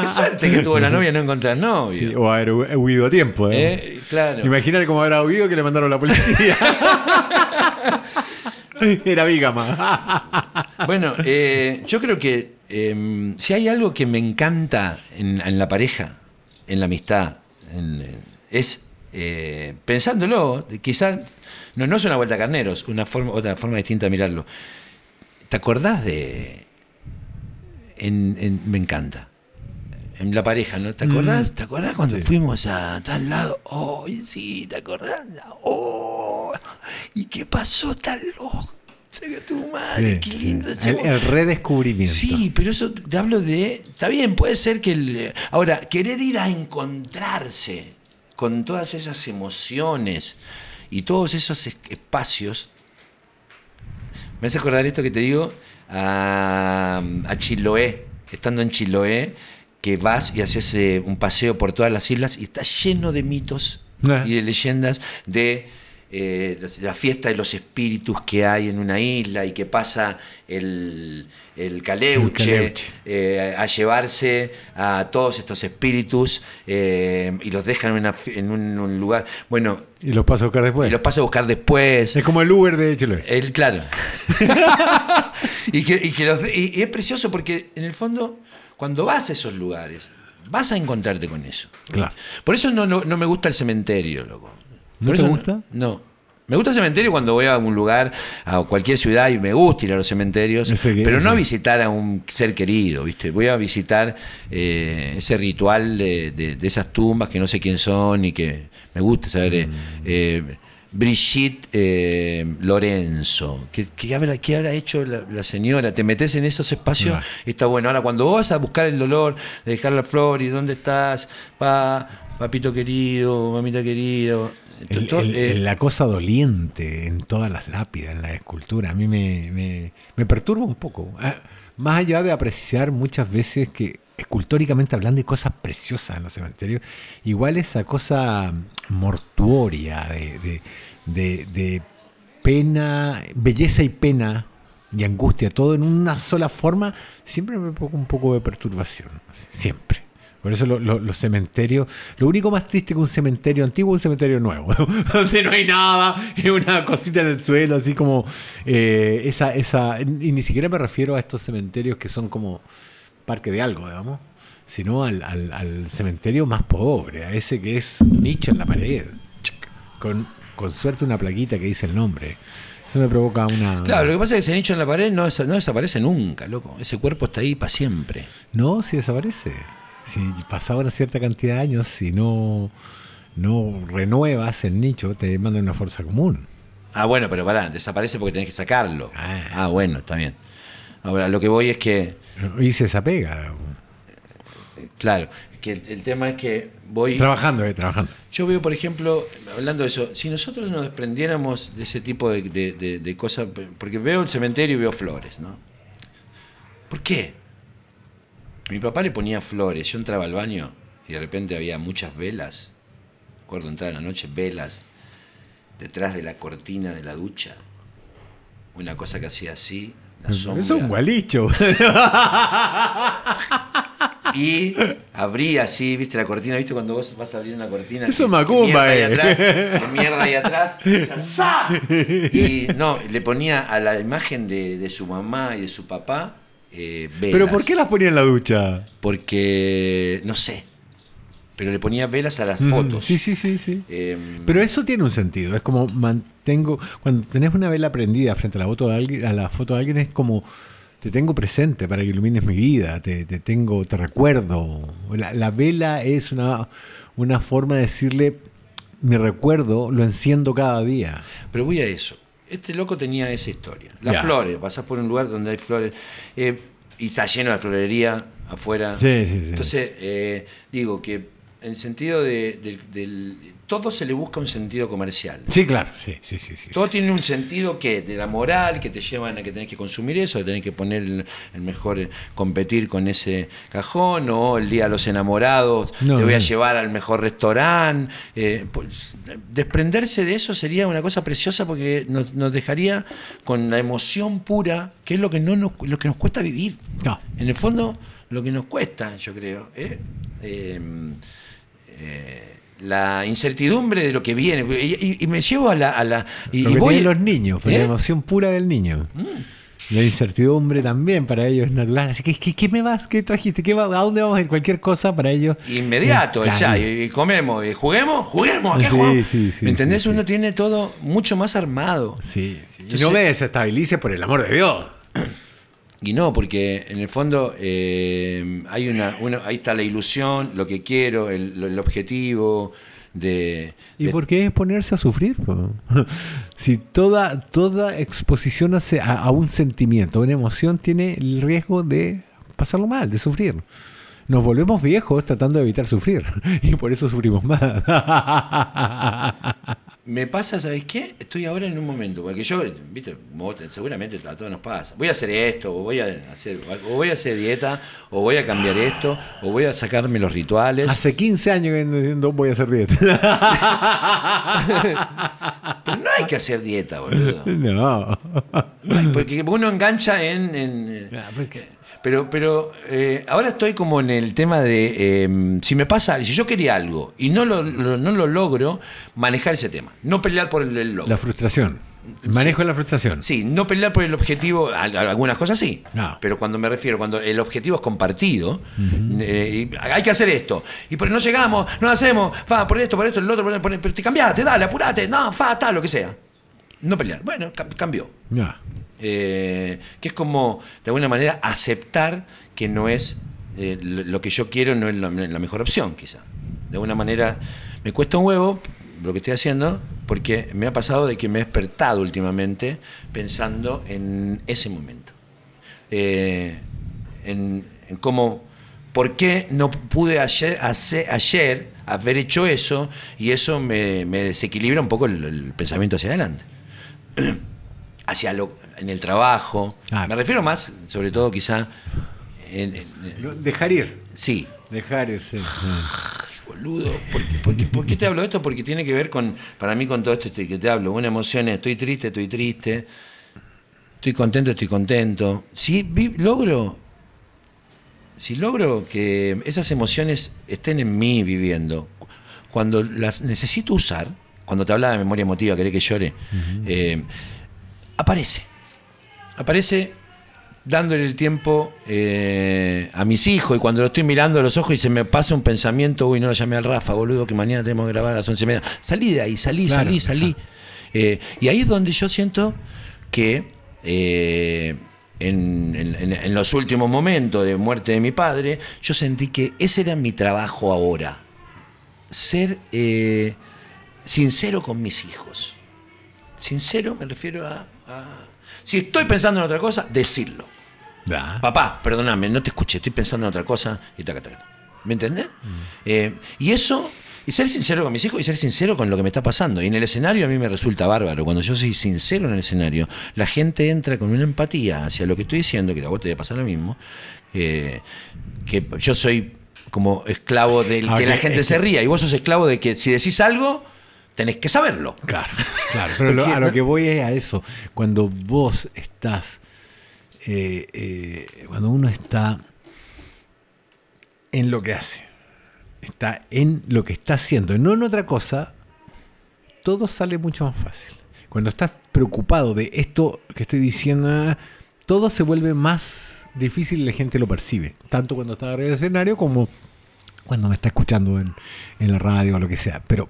Qué suerte que tuvo la novia no encontrar novio. o haber huido a tiempo. ¿eh? eh Imaginar cómo habrá huido que le mandaron a la policía. Era Bigama Bueno, eh, yo creo que em, si hay algo que me encanta en, la pareja, en la amistad, eh, es pensándolo, quizás no, no es una vuelta a carneros, una forma, otra forma distinta de mirarlo. ¿Te acordás de.? me encanta. En la pareja, ¿no? ¿Te acordás? Mm. ¿Te acordás cuando fuimos a tal lado? ¡Oh, sí! ¿Te acordás? ¡Oh! ¿Y qué pasó ¡Tal loco? tu madre, qué lindo. El, redescubrimiento. Sí, pero eso te hablo de. Está bien, puede ser que. ahora, querer ir a encontrarse con todas esas emociones y todos esos espacios me hace acordar esto que te digo a, Chiloé, estando en Chiloé, que vas y haces eh, un paseo por todas las islas y está lleno de mitos eh. y de leyendas de eh, la fiesta de los espíritus que hay en una isla y que pasa el, caleuche, eh, a llevarse a todos estos espíritus eh, y los dejan en, un, lugar. Bueno. Y los pasa a buscar después. Y los pasa a buscar después. Es como el Uber de Chile El, claro. y, y, es precioso porque en el fondo, cuando vas a esos lugares, vas a encontrarte con eso. Por eso no, no, no me gusta el cementerio, loco. ¿No te gusta? no. Me gusta cementerio cuando voy a un lugar, a cualquier ciudad, y me gusta ir a los cementerios, pero no a visitar a un ser querido, ¿viste? Voy a visitar eh, ese ritual de, esas tumbas que no sé quién son y que me gusta saber. Eh, mm. eh, Brigitte Lorenzo, ¿qué, habrá, hecho la, señora? Te metes en esos espacios, ah. está bueno. Ahora, cuando vas a buscar el dolor, de dejar la flor y dónde estás, pa, papito querido, mamita querido, eh, la cosa doliente en todas las lápidas, en las esculturas, a mí me, perturba un poco. Ah, más allá de apreciar muchas veces que escultóricamente hablando hay cosas preciosas en los cementerios, igual esa cosa mortuoria de, de pena, belleza y pena y angustia, todo en una sola forma, siempre me pongo un poco de perturbación, siempre. Por eso los cementerios, lo único más triste que un cementerio antiguo es un cementerio nuevo, donde no hay nada, es una cosita en el suelo, así como eh, esa, esa, y ni siquiera me refiero a estos cementerios que son como parque de algo, digamos, sino al, al, cementerio más pobre, a ese que es nicho en la pared, con, con suerte una plaquita que dice el nombre. Eso me provoca una. Claro, lo que pasa es que ese nicho en la pared no, desaparece nunca, loco. Ese cuerpo está ahí para siempre. No, si sí desaparece si pasaba una cierta cantidad de años, si no, no renuevas el nicho, te mandan una fuerza común. Ah, bueno, pero pará, desaparece porque tenés que sacarlo. Ah, ah bueno, está bien. Ahora, lo que voy es que... Y se desapega. Claro, que el, tema es que voy... Trabajando, eh, trabajando. Yo veo, por ejemplo, hablando de eso, si nosotros nos desprendiéramos de ese tipo de, de cosas, porque veo el cementerio y veo flores, ¿no? ¿Por qué? Mi papá le ponía flores, yo entraba al baño y de repente había muchas velas. Recuerdo entrar en la noche, velas, detrás de la cortina de la ducha. Una cosa que hacía así, la Es un gualicho. y abría así, viste la cortina, viste cuando vos vas a abrir una cortina. Eso es macumba, eh. mierda ahí atrás. Y no, le ponía a la imagen de su mamá y de su papá eh, ¿Pero por qué las ponía en la ducha? Porque, no sé, pero le ponía velas a las mm, fotos. Sí, sí, sí, sí. Em, pero eso tiene un sentido, es como mantengo, cuando tenés una vela prendida frente a la foto de alguien, a la foto de alguien es como te tengo presente para que ilumines mi vida, te, tengo, te recuerdo. La, vela es una, una forma de decirle mi recuerdo, lo enciendo cada día. Pero voy a eso este loco tenía esa historia. Las flores, pasás por un lugar donde hay flores eh, y está lleno de florería afuera. Sí, sí, sí. Entonces, eh, digo que en el sentido de, del, todo se le busca un sentido comercial. Sí, claro, Todo tiene un sentido que de la moral, que te llevan a que tenés que consumir eso, que tenés que poner el, mejor, eh, competir con ese cajón, o el día de los enamorados, te voy a llevar al mejor restaurante. Eh, pues, desprenderse de eso sería una cosa preciosa porque nos, dejaría con la emoción pura, que es lo que, no nos, lo que nos cuesta vivir. En el fondo, lo que nos cuesta, yo creo. ¿eh? Em, eh la incertidumbre de lo que viene. Y, me llevo a la. y, los niños, pues, ¿Eh? la emoción pura del niño. Mm. La incertidumbre también para ellos es natural. Así que, ¿qué, me vas? ¿Qué trajiste? ¿Qué va? ¿A dónde vamos en Cualquier cosa para ellos. Inmediato, ya, y, comemos, y juguemos, juguemos, ¿Me entendés? Uno tiene todo mucho más armado. Sí, no me desestabilice por el amor de Dios. Y no, porque en el fondo eh, hay una, ahí está la ilusión, lo que quiero, el, objetivo. De, ¿Y por qué es ponerse a sufrir? si toda, toda exposición a, a, un sentimiento, una emoción, tiene el riesgo de pasarlo mal, de sufrir. Nos volvemos viejos tratando de evitar sufrir y por eso sufrimos más. me pasa, ¿sabes qué? Estoy ahora en un momento, porque yo, viste, seguramente a todos nos pasa. Voy a hacer esto, o voy a hacer, o voy a hacer dieta, o voy a cambiar esto, o voy a sacarme los rituales. Hace 15 años que diciendo voy a hacer dieta. Pero no hay que hacer dieta, boludo. No. porque uno engancha en. Ah, pero, pero eh, ahora estoy como en el tema de em, si me pasa, si yo quería algo y no lo, no lo logro, manejar ese tema. No pelear por el, logro. La frustración. Manejo la frustración. Sí, no pelear por el objetivo, algunas cosas sí. Pero cuando me refiero, cuando el objetivo es compartido, eh, hay que hacer esto. Y por, no llegamos, no hacemos, fa por esto, por esto, el otro, por, te cambiaste, dale, apurate, no, fa, tal, lo que sea no pelear. Bueno, cambió. Eh, que es como, de alguna manera, aceptar que no es eh, lo que yo quiero, no es la, mejor opción, quizá. De alguna manera, me cuesta un huevo lo que estoy haciendo, porque me ha pasado de que me he despertado últimamente pensando en ese momento. Eh, en, cómo ¿Por qué no pude ayer, haber hecho eso? Y eso me, desequilibra un poco el pensamiento hacia adelante. hacia lo, en el trabajo. Ah. Me refiero más, sobre todo quizá... dejar ir. Sí. Dejar ir, Boludo, ¿por qué, te hablo esto? Porque tiene que ver con, para mí, con todo esto este que te hablo. Una emoción es, estoy triste, estoy triste. Estoy contento, estoy contento. Si logro si logro que esas emociones estén en mí viviendo, cuando las necesito usar, cuando te hablaba de memoria emotiva, querés que llore, eh, aparece. Aparece dándole el tiempo eh, a mis hijos y cuando lo estoy mirando a los ojos y se me pasa un pensamiento, uy, no lo llamé al Rafa, boludo, que mañana tenemos que grabar a las once y media. Salí de ahí, salí, salí, salí. Eh, y ahí es donde yo siento que en, los últimos momentos de muerte de mi padre, yo sentí que ese era mi trabajo ahora. Ser sincero con mis hijos. Sincero me refiero a, Si estoy pensando en otra cosa, decirlo. Papá, perdóname, no te escuché, estoy pensando en otra cosa y ¿Me entiendes? Mm. Eh, y eso, y ser sincero con mis hijos y ser sincero con lo que me está pasando. Y en el escenario a mí me resulta bárbaro. Cuando yo soy sincero en el escenario, la gente entra con una empatía hacia lo que estoy diciendo, que a vos te a pasar lo mismo, eh, que yo soy como esclavo de que la gente se ría y vos sos esclavo de que si decís algo Tenés que saberlo. Claro, claro. Pero a lo que voy es a eso. Cuando vos estás, eh, eh, cuando uno está en lo que hace, está en lo que está haciendo, no en otra cosa, todo sale mucho más fácil. Cuando estás preocupado de esto que estoy diciendo, todo se vuelve más difícil y la gente lo percibe. Tanto cuando está arriba del escenario como cuando me está escuchando en, en la radio o lo que sea. Pero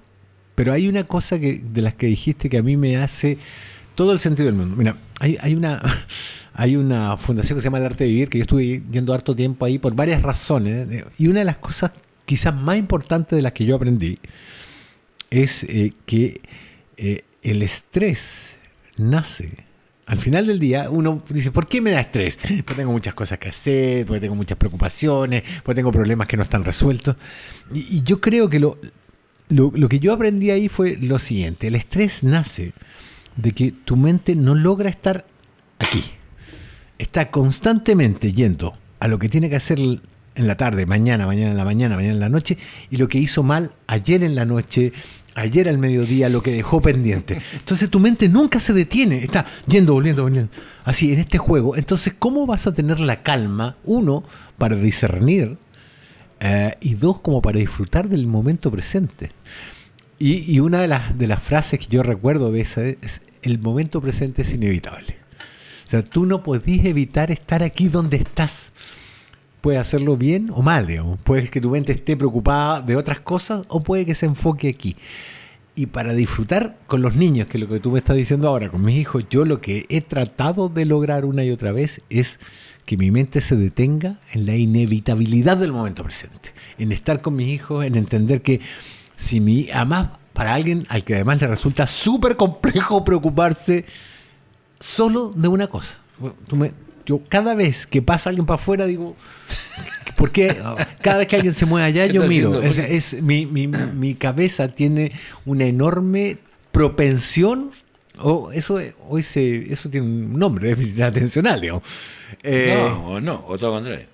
pero hay una cosa que, de las que dijiste que a mí me hace todo el sentido del mundo. Mira, hay, una, hay una fundación que se llama El Arte de Vivir, que yo estuve yendo harto tiempo ahí por varias razones. Eh, y una de las cosas quizás más importantes de las que yo aprendí es eh, que eh, el estrés nace. Al final del día uno dice, ¿por qué me da estrés? Porque tengo muchas cosas que hacer, porque tengo muchas preocupaciones, porque tengo problemas que no están resueltos. Y, y yo creo que lo, lo, que yo aprendí ahí fue lo siguiente, el estrés nace de que tu mente no logra estar aquí, está constantemente yendo a lo que tiene que hacer en la tarde, mañana, mañana en la mañana, mañana en la noche, y lo que hizo mal ayer en la noche, ayer al mediodía, lo que dejó pendiente. Entonces tu mente nunca se detiene, está yendo, volviendo, volviendo, así en este juego. Entonces, ¿cómo vas a tener la calma, uno, para discernir eh, y dos, como para disfrutar del momento presente. Y, una de las, de las frases que yo recuerdo de esa es, el momento presente es inevitable. O sea, tú no podés evitar estar aquí donde estás. Puedes hacerlo bien o mal, digamos. Puedes que tu mente esté preocupada de otras cosas o puede que se enfoque aquí. Y para disfrutar con los niños, que es lo que tú me estás diciendo ahora, con mis hijos, yo lo que he tratado de lograr una y otra vez es que mi mente se detenga en la inevitabilidad del momento presente, en estar con mis hijos, en entender que si mi, además, para alguien al que además le resulta súper complejo preocuparse solo de una cosa. Tú me, yo cada vez que pasa alguien para afuera digo, ¿por qué? Cada vez que alguien se mueve allá yo miro. Es, mi, cabeza tiene una enorme propensión, o eso hoy se, eso tiene un nombre, déficit atencional, digo. Eh, no, no, o todo contrario.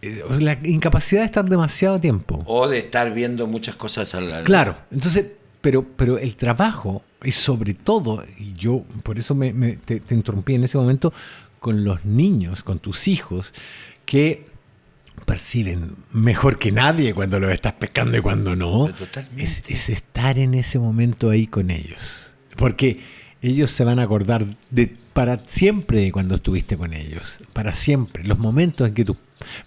Eh, la incapacidad de estar demasiado tiempo. O de estar viendo muchas cosas al Claro, entonces, pero, pero el trabajo, y sobre todo, y yo por eso me, te, te interrumpí en ese momento, con los niños, con tus hijos, que perciben mejor que nadie cuando los estás pescando y cuando no, es, es, estar en ese momento ahí con ellos. Porque ellos se van a acordar de para siempre cuando estuviste con ellos, para siempre. Los momentos en que tu,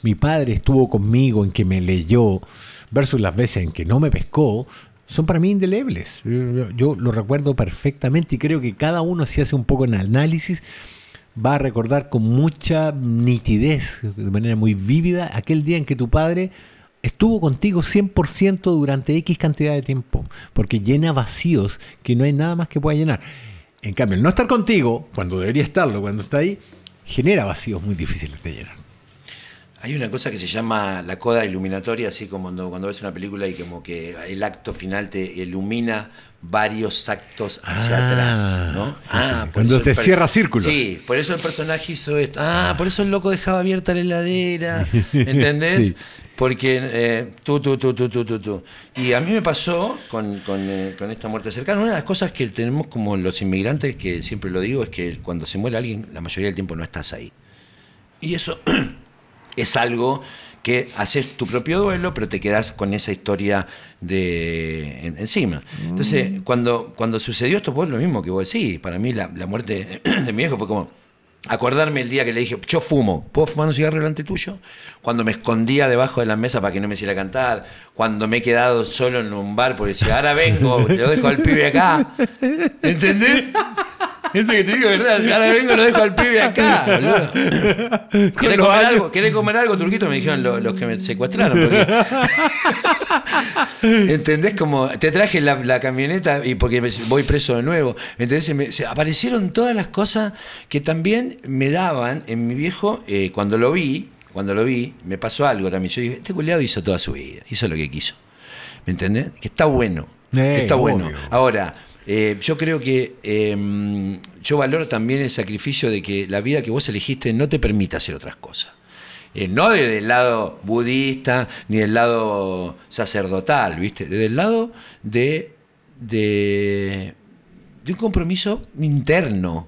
mi padre estuvo conmigo, en que me leyó, versus las veces en que no me pescó, son para mí indelebles. Yo, lo recuerdo perfectamente y creo que cada uno si hace un poco en análisis va a recordar con mucha nitidez, de manera muy vívida, aquel día en que tu padre estuvo contigo 100% durante X cantidad de tiempo, porque llena vacíos que no hay nada más que pueda llenar. En cambio, el no estar contigo, cuando debería estarlo, cuando está ahí, genera vacíos muy difíciles de llenar. Hay una cosa que se llama la coda iluminatoria, así como cuando, ves una película y como que el acto final te ilumina varios actos hacia ah, atrás, ¿no? ah, cuando te cierra círculo. Sí, por eso el personaje hizo esto. Ah, por eso el loco dejaba abierta la heladera, ¿entendés? porque eh, tú, tú, tú, tú, tú, tú, Y a mí me pasó eh, con, esta muerte cercana, una de las cosas que tenemos como los inmigrantes, que siempre lo digo, es que cuando se muere alguien, la mayoría del tiempo no estás ahí. Y eso es algo que haces tu propio duelo, pero te quedas con esa historia de encima. Entonces, mm. cuando, cuando sucedió esto, fue lo mismo que vos decís. Para mí la, la muerte de mi hijo fue como acordarme el día que le dije, yo fumo, ¿puedo fumar un cigarro delante tuyo? Cuando me escondía debajo de la mesa para que no me hiciera cantar, cuando me he quedado solo en un bar porque decía, ahora vengo, te lo dejo al pibe acá. ¿Entendés? Eso que te digo, ¿verdad? Ahora vengo y lo dejo al pibe acá, boludo. comer, algo? comer algo, turquito? Me dijeron los, que me secuestraron. ¿Entendés? Como te traje la, camioneta y porque voy preso de nuevo. ¿Entendés? me, aparecieron todas las cosas que también me daban en mi viejo eh, cuando lo vi. Cuando lo vi, me pasó algo también. Yo dije, este culiado hizo toda su vida, hizo lo que quiso. ¿Me entendés? Que está bueno. está bueno. Ahora, eh, yo creo que em, yo valoro también el sacrificio de que la vida que vos elegiste no te permita hacer otras cosas. Eh, no desde el lado budista ni del lado sacerdotal, ¿viste? Desde el lado de, de, un compromiso interno,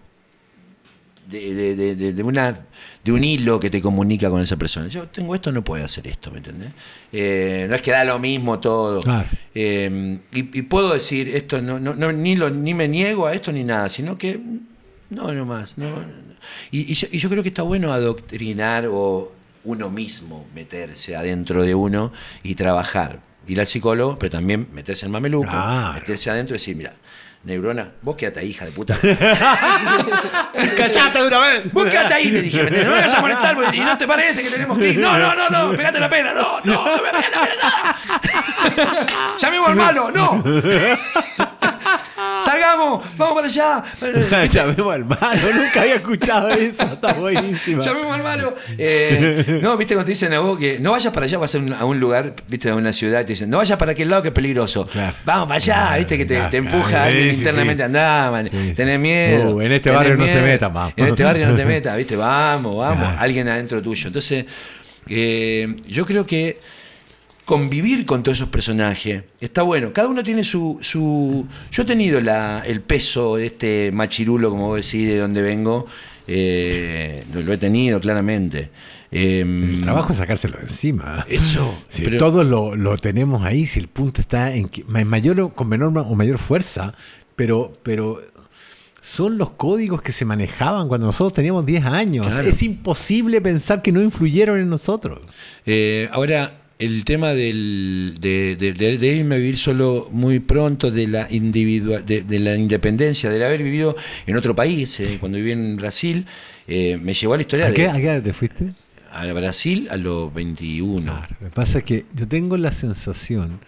de, de, de una de un hilo que te comunica con esa persona. Yo tengo esto, no puedo hacer esto, ¿me entendés? Eh, no es que da lo mismo todo. Eh, y, puedo decir, esto no, ni, lo, ni me niego a esto ni nada, sino que no, no más. y, yo, y yo creo que está bueno adoctrinar o uno mismo meterse adentro de uno y trabajar y la psicólogo, pero también meterse en mameluco, meterse adentro y decir, mira, neurona, vos quédate ahí, hija de puta. ¡Cachate de una vez! Vos quédate ahí, le dije, no me vayas a molestar porque, y no te parece que tenemos que ir. No, no, no, no, pegate la pena, no, no, no me pegar la pena, nada. me Llamemos al malo, no. ¡Salgamos! ¡Vamos para allá! Llamemos al malo, nunca había escuchado eso, está buenísimo. Llamemos al malo. Eh, no, viste cuando te dicen a vos que no vayas para allá, vas a un, a un lugar, viste, a una ciudad, y te dicen, no vayas para aquel lado que es peligroso. Vamos para allá, viste, que te, empuja internamente, a andá, man, tenés miedo. Uh, en este barrio no se meta, mamá. En este barrio no te metas, viste, vamos, vamos, alguien adentro tuyo. Entonces, eh, yo creo que convivir con todos esos personajes. Está bueno. Cada uno tiene su. su... Yo he tenido el peso de este machirulo, como vos decís, de donde vengo. Eh, lo, he tenido claramente. Em, el trabajo es sacárselo de encima. Eso. todos lo, tenemos ahí, si el punto está en que, mayor con menor o mayor fuerza, pero, pero son los códigos que se manejaban cuando nosotros teníamos 10 años. Es imposible pensar que no influyeron en nosotros. Eh, ahora, el tema de, irme a vivir solo muy pronto, de la, individual, de, la independencia, del haber vivido en otro país, eh, cuando viví en Brasil, eh, me llevó a la historia ¿A qué, ¿A qué te fuiste? A Brasil a los 21. Ah, lo que pasa es que yo tengo la sensación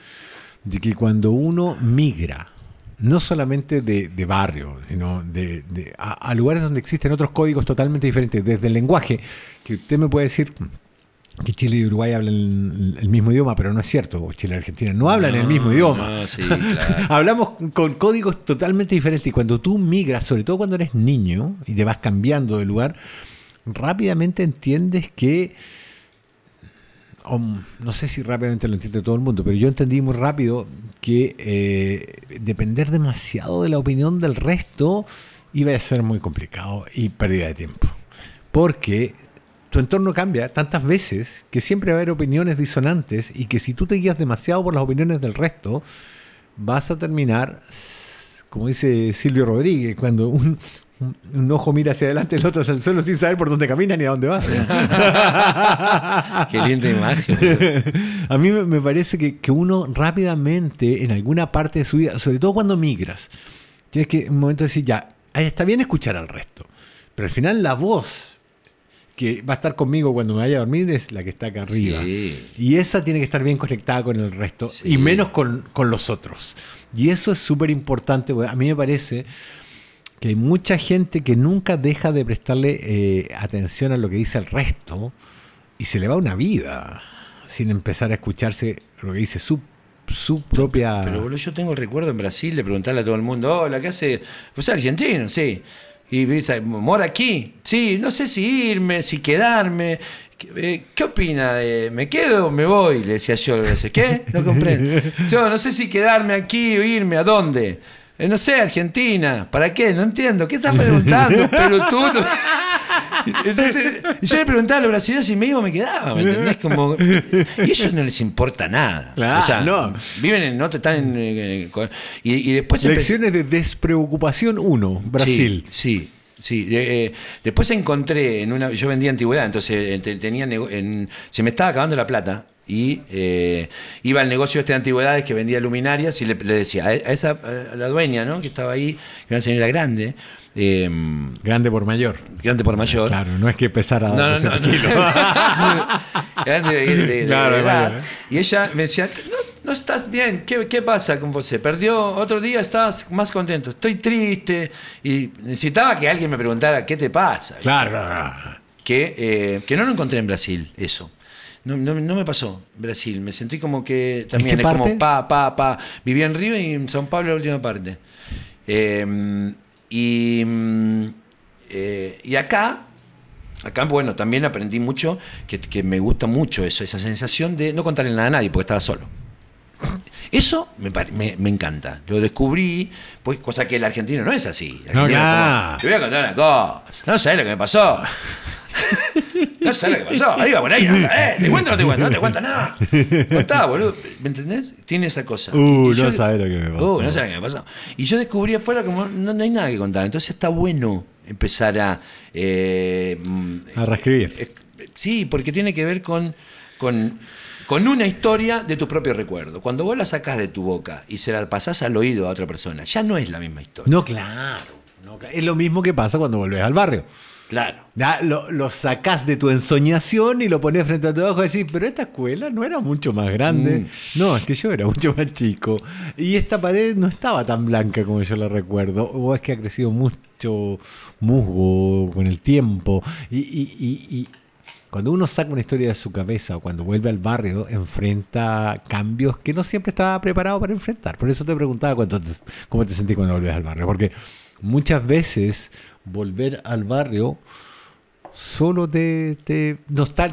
de que cuando uno migra, no solamente de, barrio, sino a, lugares donde existen otros códigos totalmente diferentes, desde el lenguaje, que usted me puede decir, mm, que Chile y Uruguay hablan el mismo idioma, pero no es cierto. Chile y Argentina no hablan el mismo idioma. Hablamos con códigos totalmente diferentes. Y cuando tú migras, sobre todo cuando eres niño y te vas cambiando de lugar, rápidamente entiendes que. no sé si rápidamente lo entiende todo el mundo, pero yo entendí muy rápido que eh, depender demasiado de la opinión del resto iba a ser muy complicado y pérdida de tiempo. Porque tu entorno cambia tantas veces que siempre va a haber opiniones disonantes y que si tú te guías demasiado por las opiniones del resto, vas a terminar, como dice Silvio Rodríguez, cuando un, ojo mira hacia adelante, y el otro hacia el suelo sin saber por dónde camina ni a dónde va. Qué linda imagen. a mí me parece que, que uno rápidamente, en alguna parte de su vida, sobre todo cuando migras, tienes que un momento decir, ya, está bien escuchar al resto, pero al final la voz que va a estar conmigo cuando me vaya a dormir es la que está acá arriba. Y esa tiene que estar bien conectada con el resto y menos con, con, los otros. Y eso es súper importante. Pues, a mí me parece que hay mucha gente que nunca deja de prestarle eh, atención a lo que dice el resto y se le va una vida sin empezar a escucharse lo que dice su propia. Pero, yo tengo el recuerdo en Brasil de preguntarle a todo el mundo, hola, ¿qué hace? Pues argentino, sí. Y dice, ¿mora aquí? Sí, no sé si irme, si quedarme. Eh, ¿Qué, opina? De, ¿Me quedo o me voy? Le decía yo. Le decía, ¿Qué? No comprendo. Yo no sé si quedarme aquí o irme. ¿A dónde? Eh, no sé, Argentina. ¿Para qué? No entiendo. ¿Qué estás preguntando, pelotudo? yo le preguntaba a los brasileños y o me quedaba, ¿me entendés? Como, y ellos no les importa nada. Viven en otro, están eh, y, después... Lecciones de despreocupación 1, Brasil. sí. sí. Eh, después encontré en una. Yo vendía antigüedad, entonces eh, tenía en, se me estaba acabando la plata y iba al negocio este de antigüedades que vendía luminarias y le, decía a, esa la dueña, ¿no? Que estaba ahí, que era una señora grande. Em, grande por mayor. Grande por mayor. Claro, no es que pesara. No, no, grande de, de, ¿eh? Y ella me decía, no, estás bien, ¿Qué, pasa con vos? Perdió, otro día estabas más contento, estoy triste. Y necesitaba que alguien me preguntara, ¿qué te pasa? Claro. Que, eh, que no lo encontré en Brasil, eso. No, me pasó Brasil. Me sentí como que también es como pa, pa, pa. Viví en Río y en San Pablo la última parte. Eh, y, mm, eh, y acá, acá, bueno, también aprendí mucho, que, me gusta mucho eso, esa sensación de no contarle nada a nadie porque estaba solo. Eso me, encanta. Lo descubrí, pues, cosa que el argentino no es así. no, es Te voy a contar una cosa. No sé lo que me pasó. No sé lo que pasó, va por ahí, eh, te cuento no te cuento, no te cuento nada. Contá, boludo, ¿me entendés? Tiene esa cosa. Uh, no sabes lo que me pasó. Uh, no sabe lo que me pasó. Y yo descubrí afuera que no, hay nada que contar, entonces está bueno empezar a... Eh, mm, a reescribir. Eh, sí, porque tiene que ver con, con, una historia de tu propio recuerdo. Cuando vos la sacás de tu boca y se la pasás al oído a otra persona, ya no es la misma historia. No, claro. No, claro. Es lo mismo que pasa cuando volvés al barrio. Claro. lo, sacas sacás de tu ensoñación y lo pones frente a tu ojo y decís, pero esta escuela no era mucho más grande. Mm. No, es que yo era mucho más chico. Y esta pared no estaba tan blanca como yo la recuerdo. O es que ha crecido mucho musgo con el tiempo. Y, cuando uno saca una historia de su cabeza o cuando vuelve al barrio, enfrenta cambios que no siempre estaba preparado para enfrentar. Por eso te preguntaba cuánto cómo te sentís cuando vuelves al barrio. Porque muchas veces volver al barrio solo te, te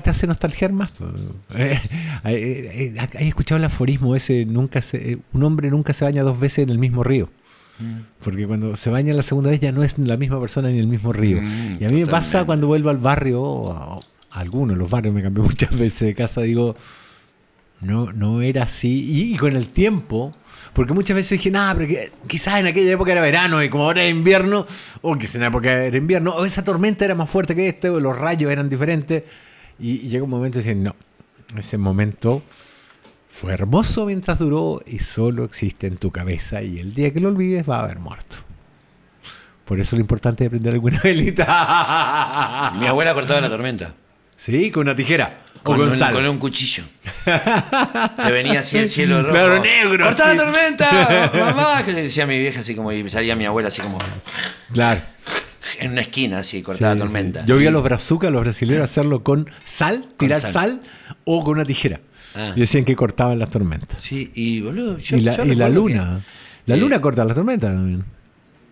hace nostalgiar más. Eh, eh, eh, ¿Has escuchado el aforismo ese? Nunca un hombre nunca se baña dos veces en el mismo río. Mm. Porque cuando se baña la segunda vez ya no es la misma persona ni el mismo río. Mm, y a mí me pasa cuando vuelvo al barrio, a, algunos, los barrios me cambié muchas veces de casa, digo, no, no era así. y con el tiempo porque muchas veces dije, ah, pero quizás en aquella época era verano y como ahora es invierno, o quizás en la época era invierno, o esa tormenta era más fuerte que esta, o los rayos eran diferentes. Y, llega un momento y dicen, no, ese momento fue hermoso mientras duró y solo existe en tu cabeza y el día que lo olvides va a haber muerto. Por eso lo importante es prender alguna velita. Mi abuela cortaba la tormenta. Sí, con una tijera. Con, o con, un, con, un, cuchillo. Se venía así el cielo rojo. Claro, negro. cortaba la tormenta! ¡Mamá! Que le decía a mi vieja así como, y salía mi abuela así como. Claro. En una esquina así, cortaba la tormenta. Yo vi a los brazucas, los brasileños, hacerlo con sal, tirar sal. o con una tijera. Ah. Y decían que cortaban las tormentas. Sí, y boludo. Yo, y la, y la luna. la eh, luna corta las tormentas también.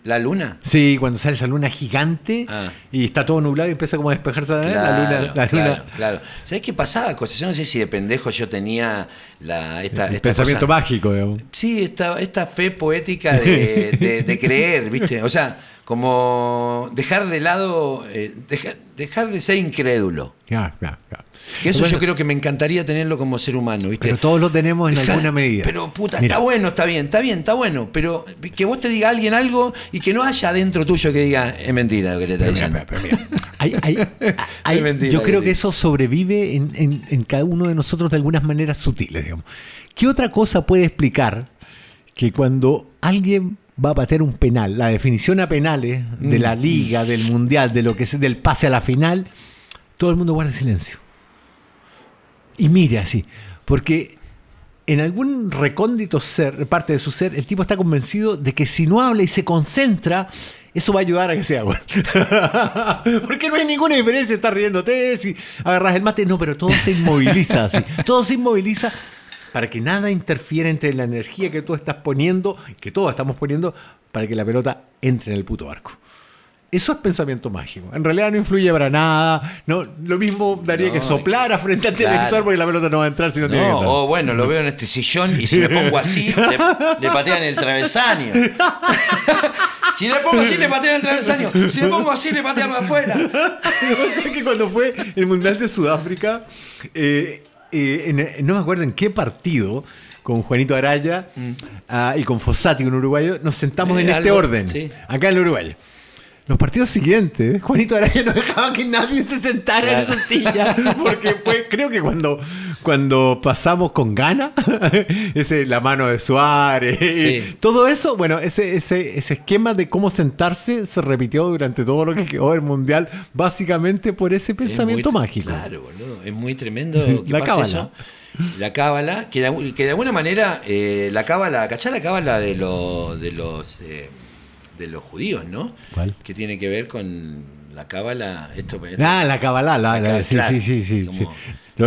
¿La luna? Sí, cuando sale esa luna gigante ah. y está todo nublado y empieza como a despejarse de ¿eh? la luna. claro, luna. claro. sabes qué pasaba? Cosas? Yo no sé si de pendejo yo tenía la, esta, pensamiento mágico, digamos. Sí, esta, fe poética de, creer, ¿viste? O sea, como dejar de lado, eh, dejar, dejar de ser incrédulo. Claro, claro, claro eso yo creo que me encantaría tenerlo como ser humano, ¿viste? Pero todos lo tenemos en alguna medida. Pero puta, está bueno, está bien, está bien, está bueno. Pero que vos te diga alguien algo y que no haya adentro tuyo que diga, es mentira lo que te está yo creo que eso sobrevive en, cada uno de nosotros de algunas maneras sutiles, digamos. ¿Qué otra cosa puede explicar que cuando alguien va a patear un penal, la definición a penales de la mm. liga, del mundial, de lo que es, del pase a la final, todo el mundo guarda silencio? y mire así, porque en algún recóndito ser, parte de su ser, el tipo está convencido de que si no habla y se concentra, eso va a ayudar a que sea bueno. Porque no hay ninguna diferencia, estás riéndote, si agarras el mate, no, pero todo se inmoviliza así, todo se inmoviliza para que nada interfiera entre la energía que tú estás poniendo, que todos estamos poniendo, para que la pelota entre en el puto arco. Eso es pensamiento mágico. En realidad no influye para nada. No, lo mismo daría que soplara frente al televisor porque la pelota no va a entrar si no, tiene que bueno, lo veo en este sillón y si me pongo así, le, patean el travesaño. si le pongo así, le patean el travesaño. Si le pongo así, le patean afuera. Lo que que cuando fue el Mundial de Sudáfrica, eh, eh, no me acuerdo en qué partido, con Juanito Araya mm. ah, y con Fossati, un uruguayo, nos sentamos eh, en este orden, acá en el Uruguay. Los partidos siguientes, Juanito Araya no dejaba que nadie se sentara en esa silla. Porque fue, creo que cuando, cuando pasamos con gana, ese, la mano de Suárez, todo eso, bueno, ese, ese, esquema de cómo sentarse se repitió durante todo lo que quedó el Mundial, básicamente por ese pensamiento mágico. Claro, boludo, es muy tremendo que la cábala, La cábala, que de, que de alguna manera, eh, la cábala, ¿cachá la cábala de, de los... Eh, de los judíos, ¿no? ¿Cuál? Que tiene que ver con la cábala. Esto, pues, ah, la cábala, la, la, sí, sí, sí, sí.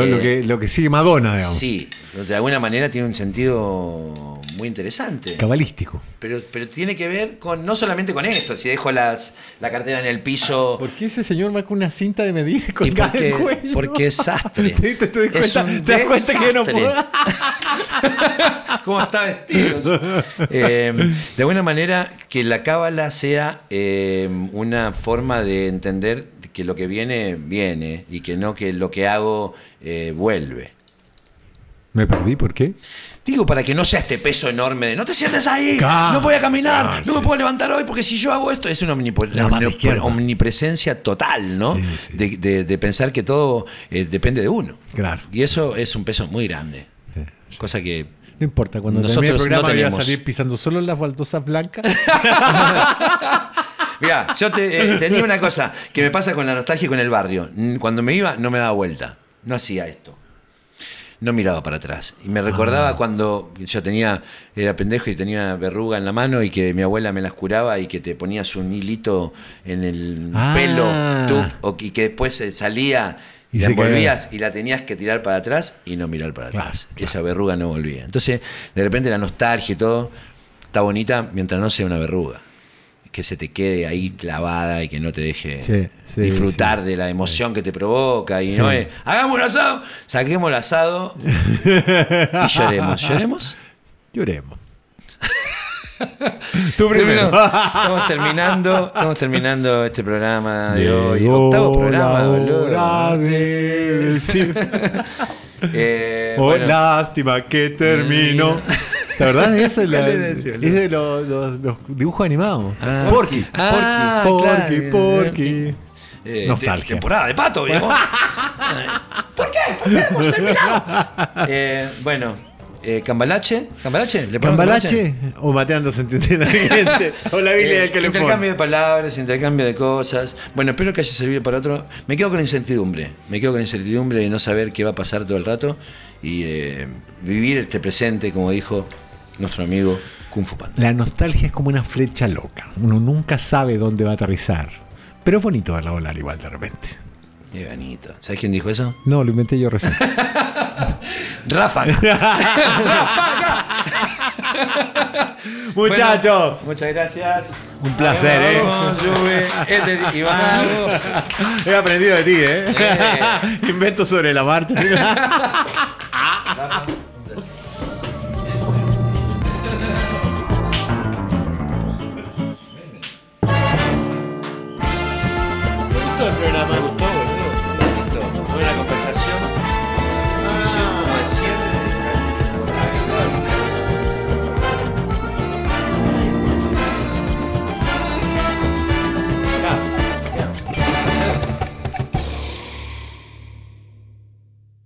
Eh, lo, que, lo sigue Madonna, digamos. Sí, de alguna manera tiene un sentido muy interesante. Cabalístico. Pero, pero tiene que ver con no solamente con esto, si dejo las, la cartera en el piso. Ah, ¿Por qué ese señor va con una cinta de medir con porque, cuello? Porque es sastre. ¿Te, das cuenta que no puedo. ¿Cómo está vestido? Eh, de alguna manera, que la cábala sea eh, una forma de entender que lo que viene, viene, y que no que lo que hago eh, vuelve. ¿Me perdí? ¿Por qué? Digo, para que no sea este peso enorme de no te sientes ahí, no voy a caminar, no me puedo levantar hoy, porque si yo hago esto, es una omnipresencia total, ¿no? De, de, pensar que todo eh, depende de uno. Claro. Y eso es un peso muy grande. Cosa que no importa, cuando nosotros el programa voy a salir pisando solo las baldosas blancas. Mira, yo te, eh, tenía una cosa que me pasa con la nostalgia y con el barrio. Cuando me iba, no me daba vuelta. No hacía esto. No miraba para atrás. Y me recordaba ah. cuando yo tenía, era pendejo y tenía verruga en la mano y que mi abuela me las curaba y que te ponías un hilito en el ah. pelo o, y que después eh, salía y la envolvías y la tenías que tirar para atrás y no mirar para atrás. Y Esa verruga no volvía. Entonces, de repente la nostalgia y todo está bonita mientras no sea una verruga que se te quede ahí clavada y que no te deje disfrutar de la emoción que te provoca. Y no es, hagamos un asado, saquemos el asado y lloremos. ¿Lloremos? Lloremos. Tú primero. Estamos terminando, estamos terminando este programa de, hoy. Octavo programa, De... eh, oh, lástima que termino! Eh, la verdad es, de los, dibujos animados. Ah, Porky. Ah, Porky, Porky, Porky. Eh, Nostalgia. temporada de pato, viejo. ¿Por qué? ¿Por qué eh, bueno. Eh, ¿Cambalache? ¿Cambalache? ¿Le ¿Cambalache? O mateando se entiende gente. o la Biblia del Intercambio de palabras, intercambio de cosas. Bueno, espero que haya servido para otro. Me quedo con la incertidumbre. Me quedo con la incertidumbre de no saber qué va a pasar todo el rato y vivir este presente, como dijo nuestro amigo Kung Fu Panda. La nostalgia es como una flecha loca. Uno nunca sabe dónde va a aterrizar. Pero es bonito verla volar igual de repente. Qué bonito. ¿Sabes quién dijo eso? No, lo inventé yo recién. Rafa. Muchachos. muchas gracias. Un placer, ¿eh? Iván. He aprendido de ti, ¿eh? eh. Invento sobre la marcha. episode for another.